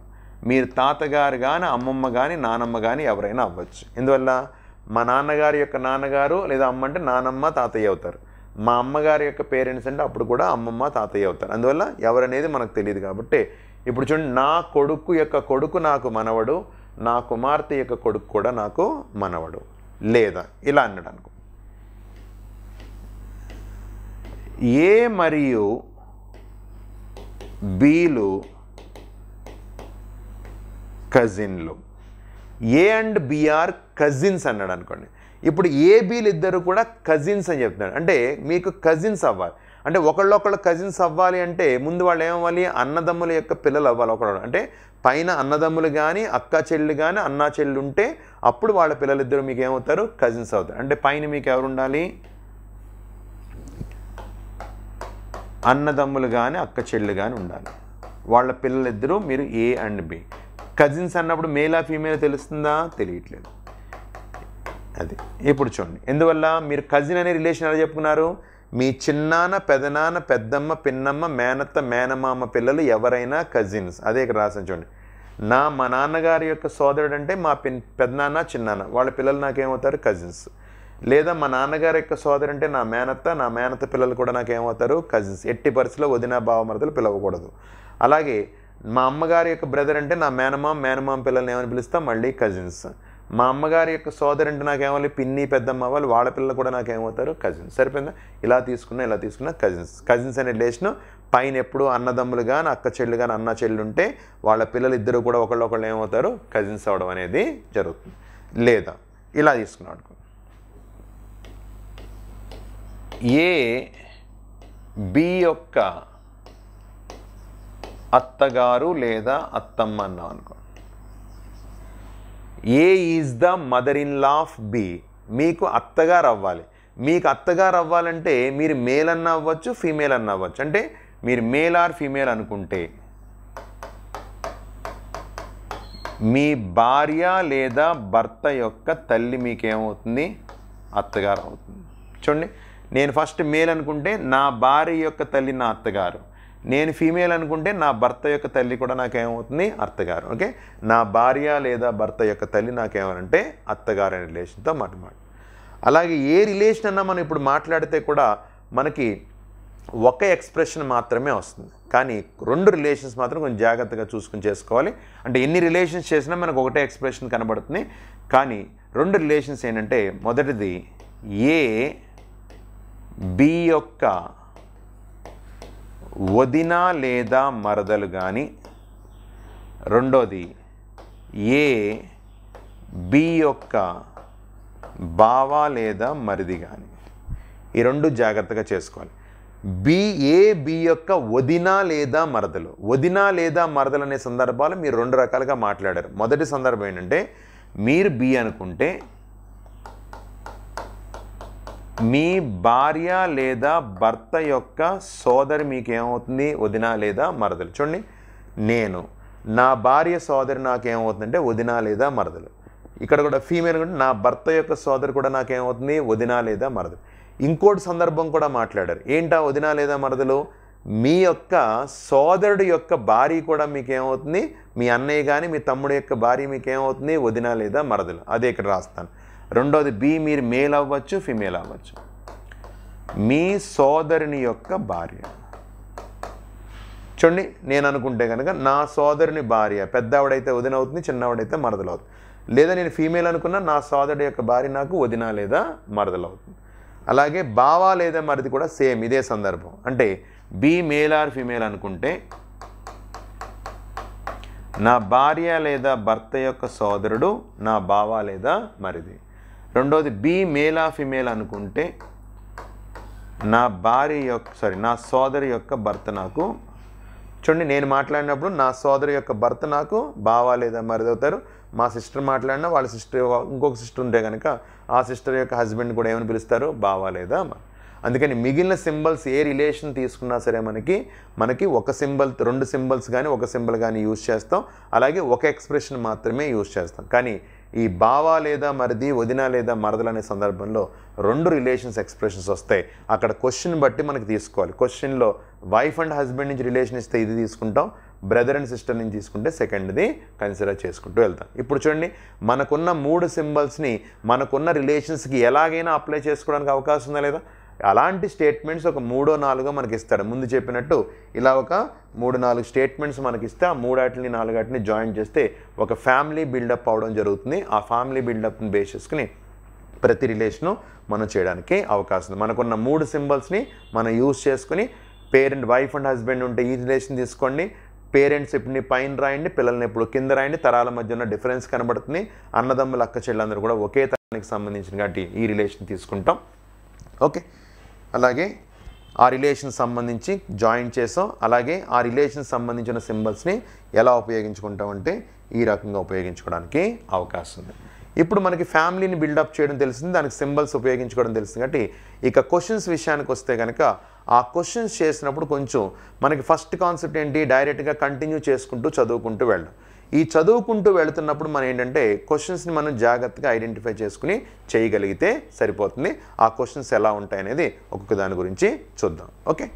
మీరు తాతగారు కానీ అమ్మమ్మ కానీ నానమ్మ కానీ ఎవరైనా అవ్వచ్చు ఎందువల్ల మా నాన్నగారి యొక్క నాన్నగారు లేదా అమ్మ అంటే నానమ్మ తాతయ్య అవుతారు మా అమ్మగారి యొక్క పేరెంట్స్ అంటే అప్పుడు కూడా అమ్మమ్మ తాతయ్య అవుతారు అందువల్ల ఎవరనేది మనకు తెలియదు కాబట్టి ఇప్పుడు చూడండి నా కొడుకు యొక్క కొడుకు నాకు మనవడు నా కుమార్తె యొక్క కొడుకు కూడా నాకు మనవడు లేదా ఇలా అన్నాడు అనుకో ఏ మరియు బీలు కజిన్లు ఏ అండ్ బిఆర్ కజిన్స్ అన్నాడు అనుకోండి ఇప్పుడు ఏబీలు ఇద్దరు కూడా కజిన్స్ అని చెప్తున్నాడు అంటే మీకు కజిన్స్ అవ్వాలి అంటే ఒకళ్ళొకళ్ళు కజిన్స్ అవ్వాలి అంటే ముందు వాళ్ళు ఏమవ్వాలి అన్నదమ్ముల యొక్క పిల్లలు అవ్వాలి ఒకళ్ళు అంటే పైన అన్నదమ్ములు కానీ అక్క చెల్లెలు కానీ అన్నా చెల్లెలు ఉంటే అప్పుడు వాళ్ళ పిల్లలిద్దరు మీకు ఏమవుతారు కజిన్స్ అవుతారు అంటే పైన మీకు ఎవరు ఉండాలి అన్నదమ్ములు కానీ అక్క చెల్లెలు కానీ ఉండాలి వాళ్ళ పిల్లలిద్దరూ మీరు ఏ అండ్ బి కజిన్స్ అన్నప్పుడు మేలా ఫీమేల్ తెలుస్తుందా తెలియట్లేదు అది ఇప్పుడు చూడండి ఎందువల్ల మీరు కజిన్ అనే రిలేషన్ ఎలా చెప్పుకున్నారు మీ చిన్నాన్న పెదనాన్న పెద్దమ్మ పిన్నమ్మ మేనత్త మేనమామ పిల్లలు ఎవరైనా కజిన్స్ అదే ఇక్కడ రాసిన చూడండి నా మా నాన్నగారి యొక్క సోదరుడు అంటే మా పిన్ పెద్దనాన్న చిన్నాన్న వాళ్ళ పిల్లలు నాకేమవుతారు కజిన్స్ లేదా మా నాన్నగారి యొక్క సోదరు అంటే నా మేనత్త నా మేనత్త పిల్లలు కూడా నాకేమవుతారు కజిన్స్ ఎట్టి పరిస్థితిలో వదిన భావమరతలు పిలవకూడదు అలాగే మా అమ్మగారి యొక్క బ్రదర్ అంటే నా మేనమామ మేనమామ పిల్లల్ని ఏమని పిలుస్తాం మళ్ళీ కజిన్స్ మా అమ్మగారి యొక్క సోదరు అంటే నాకేమాలి పిన్ని పెద్దమ్మ వాళ్ళు వాళ్ళ పిల్లలు కూడా నాకేమవుతారు కజిన్స్ సరిపోయిందా ఇలా తీసుకున్నా ఇలా తీసుకున్నా కజిన్స్ కజిన్స్ అనే రిలేషన్ పైన ఎప్పుడు అన్నదమ్ములు కానీ అక్క చెల్లెలు కానీ అన్న చెల్లెలు ఉంటే వాళ్ళ పిల్లలు ఇద్దరు కూడా ఒకళ్ళు ఒకళ్ళు ఏమవుతారు కజిన్స్ అవడం అనేది జరుగుతుంది లేదా ఇలా తీసుకున్నాడు ఏ బి యొక్క అత్తగారు లేదా అత్తమ్మ అన్నాం అనుకోండి A is the mother in law of B మీకు అత్తగారు అవ్వాలి మీకు అత్తగారు అవ్వాలంటే మీరు మేల్ అన్న అవ్వచ్చు ఫీమేల్ అన్న అవ్వచ్చు అంటే మీరు మేల్ ఆర్ ఫీమేల్ అనుకుంటే మీ భార్య లేదా భర్త యొక్క తల్లి మీకేమవుతుంది అత్తగారు అవుతుంది చూడండి నేను ఫస్ట్ మేల్ అనుకుంటే నా భార్య యొక్క తల్లి నా అత్తగారు నేను ఫీమేల్ అనుకుంటే నా భర్త యొక్క తల్లి కూడా నాకేమవుతుంది అత్తగారు ఓకే నా భార్య లేదా భర్త యొక్క తల్లి నాకేమనంటే అత్తగారు అనే రిలేషన్తో మాట అలాగే ఏ రిలేషన్ అన్నా మనం ఇప్పుడు మాట్లాడితే కూడా మనకి ఒక ఎక్స్ప్రెషన్ మాత్రమే వస్తుంది కానీ రెండు రిలేషన్స్ మాత్రం కొంచెం జాగ్రత్తగా చూసుకుని చేసుకోవాలి అంటే ఎన్ని రిలేషన్స్ చేసినా మనకు ఒకటే ఎక్స్ప్రెషన్ కనబడుతుంది కానీ రెండు రిలేషన్స్ ఏంటంటే మొదటిది ఏ బి యొక్క వదిన లేదా మరదలు కానీ రెండోది ఏ బి యొక్క బావ లేదా మరిది కానీ ఈ రెండు జాగ్రత్తగా చేసుకోవాలి బి ఏ బి యొక్క వదిన లేదా మరదలు వదిన లేదా మరదలు అనే సందర్భాలు మీరు రెండు రకాలుగా మాట్లాడారు మొదటి సందర్భం ఏంటంటే మీరు బి అనుకుంటే మీ భార్య లేదా భర్త యొక్క సోదరి మీకేమవుతుంది వదిన లేదా మరదలు చూడండి నేను నా భార్య సోదరి నాకేమవుతుందంటే వదిన లేదా మరదలు ఇక్కడ కూడా ఫీమేల్ కూడా నా భర్త యొక్క సోదరి కూడా నాకేమవుతుంది వదిన లేదా మరదలు ఇంకోటి సందర్భం కూడా మాట్లాడారు ఏంటా వదిన లేదా మరదలు మీ యొక్క సోదరుడు యొక్క భార్య కూడా మీకేమవుతుంది మీ అన్నయ్య కానీ మీ తమ్ముడు యొక్క భార్య మీకేమవుతుంది వదిన లేదా మరదలు అదే ఇక్కడ రాస్తాను రెండోది బి మీరు మేల్ అవ్వచ్చు ఫిమేల్ అవ్వచ్చు మీ సోదరుని యొక్క భార్య చూడండి నేను అనుకుంటే కనుక నా సోదరుని భార్య పెద్దవాడైతే వదిన అవుతుంది చిన్నవాడైతే మరదలవుతుంది లేదా నేను ఫీమేల్ అనుకున్నా నా సోదరుడి యొక్క భార్య నాకు వదిన లేదా మరదలవుతుంది అలాగే బావా లేదా మరిది కూడా సేమ్ ఇదే సందర్భం అంటే బి మేల్ ఆర్ ఫీమేల్ అనుకుంటే నా భార్య లేదా భర్త యొక్క సోదరుడు నా బావ లేదా మరిది రెండోది బీ ఆ ఫిమేల్ అనుకుంటే నా భార్య యొక్క సారీ నా సోదరి యొక్క భర్త నాకు చూడండి నేను మాట్లాడినప్పుడు నా సోదరి యొక్క భర్త నాకు బావా లేదా మరిది అవుతారు మా సిస్టర్ మాట్లాడినా వాళ్ళ సిస్టర్ ఇంకొక సిస్టర్ ఉంటే కనుక ఆ సిస్టర్ యొక్క హస్బెండ్ కూడా ఏమని పిలుస్తారు బావా లేదా అందుకని మిగిలిన సింబల్స్ ఏ రిలేషన్ తీసుకున్నా సరే మనకి మనకి ఒక సింబల్ రెండు సింబల్స్ కానీ ఒక సింబల్ కానీ యూజ్ చేస్తాం అలాగే ఒక ఎక్స్ప్రెషన్ మాత్రమే యూజ్ చేస్తాం కానీ ఈ బావ లేదా మరిది వదిన లేదా మరదలు అనే సందర్భంలో రెండు రిలేషన్స్ ఎక్స్ప్రెషన్స్ వస్తాయి అక్కడ క్వశ్చన్ బట్టి మనకి తీసుకోవాలి క్వశ్చన్లో వైఫ్ అండ్ హస్బెండ్ నుంచి రిలేషన్ ఇస్తే ఇది తీసుకుంటాం బ్రదర్ అండ్ సిస్టర్ నుంచి తీసుకుంటే సెకండ్ది కన్సిడర్ చేసుకుంటూ వెళ్తాం ఇప్పుడు చూడండి మనకున్న మూడు సింబల్స్ని మనకున్న రిలేషన్స్కి ఎలాగైనా అప్లై చేసుకోవడానికి అవకాశం ఉందా లేదా అలాంటి స్టేట్మెంట్స్ ఒక మూడో నాలుగో మనకి ఇస్తాడు ముందు చెప్పినట్టు ఇలా ఒక మూడు నాలుగు స్టేట్మెంట్స్ మనకి ఇస్తే ఆ మూడాటిని నాలుగాటిని జాయిన్ చేస్తే ఒక ఫ్యామిలీ బిల్డప్ అవడం జరుగుతుంది ఆ ఫ్యామిలీ బిల్డప్ని బేస్ చేసుకుని ప్రతి రిలేషను మనం చేయడానికి అవకాశం ఉంది మనకున్న మూడు సింబల్స్ని మనం యూజ్ చేసుకుని పేరెంట్ వైఫ్ అండ్ హస్బెండ్ ఉంటే ఈ రిలేషన్ తీసుకోండి పేరెంట్స్ ఇప్పుడు పైన రాయండి పిల్లల్ని ఎప్పుడు కింద రాయండి తరాల మధ్య ఉన్న డిఫరెన్స్ కనబడుతుంది అన్నదమ్ముల అక్క చెల్లెందరూ కూడా ఒకే తరానికి సంబంధించిన కాబట్టి ఈ రిలేషన్ తీసుకుంటాం ఓకే అలాగే ఆ రిలేషన్ సంబంధించి జాయిన్ చేసాం అలాగే ఆ రిలేషన్ సంబంధించిన సింబల్స్ని ఎలా ఉపయోగించుకుంటామంటే ఈ రకంగా ఉపయోగించుకోవడానికి అవకాశం ఉంది ఇప్పుడు మనకి ఫ్యామిలీని బిల్డప్ చేయడం తెలిసింది దానికి సింబల్స్ ఉపయోగించుకోవడం తెలిసింది కాబట్టి ఇక క్వశ్చన్స్ విషయానికి వస్తే కనుక ఆ క్వశ్చన్స్ చేసినప్పుడు కొంచెం మనకి ఫస్ట్ కాన్సెప్ట్ ఏంటి డైరెక్ట్గా కంటిన్యూ చేసుకుంటూ చదువుకుంటూ వెళ్ళడం ఈ చదువుకుంటూ వెళుతున్నప్పుడు మనం ఏంటంటే క్వశ్చన్స్ని మనం జాగ్రత్తగా ఐడెంటిఫై చేసుకుని చేయగలిగితే సరిపోతుంది ఆ క్వశ్చన్స్ ఎలా ఉంటాయనేది ఒక్కొక్క దాని గురించి చూద్దాం ఓకే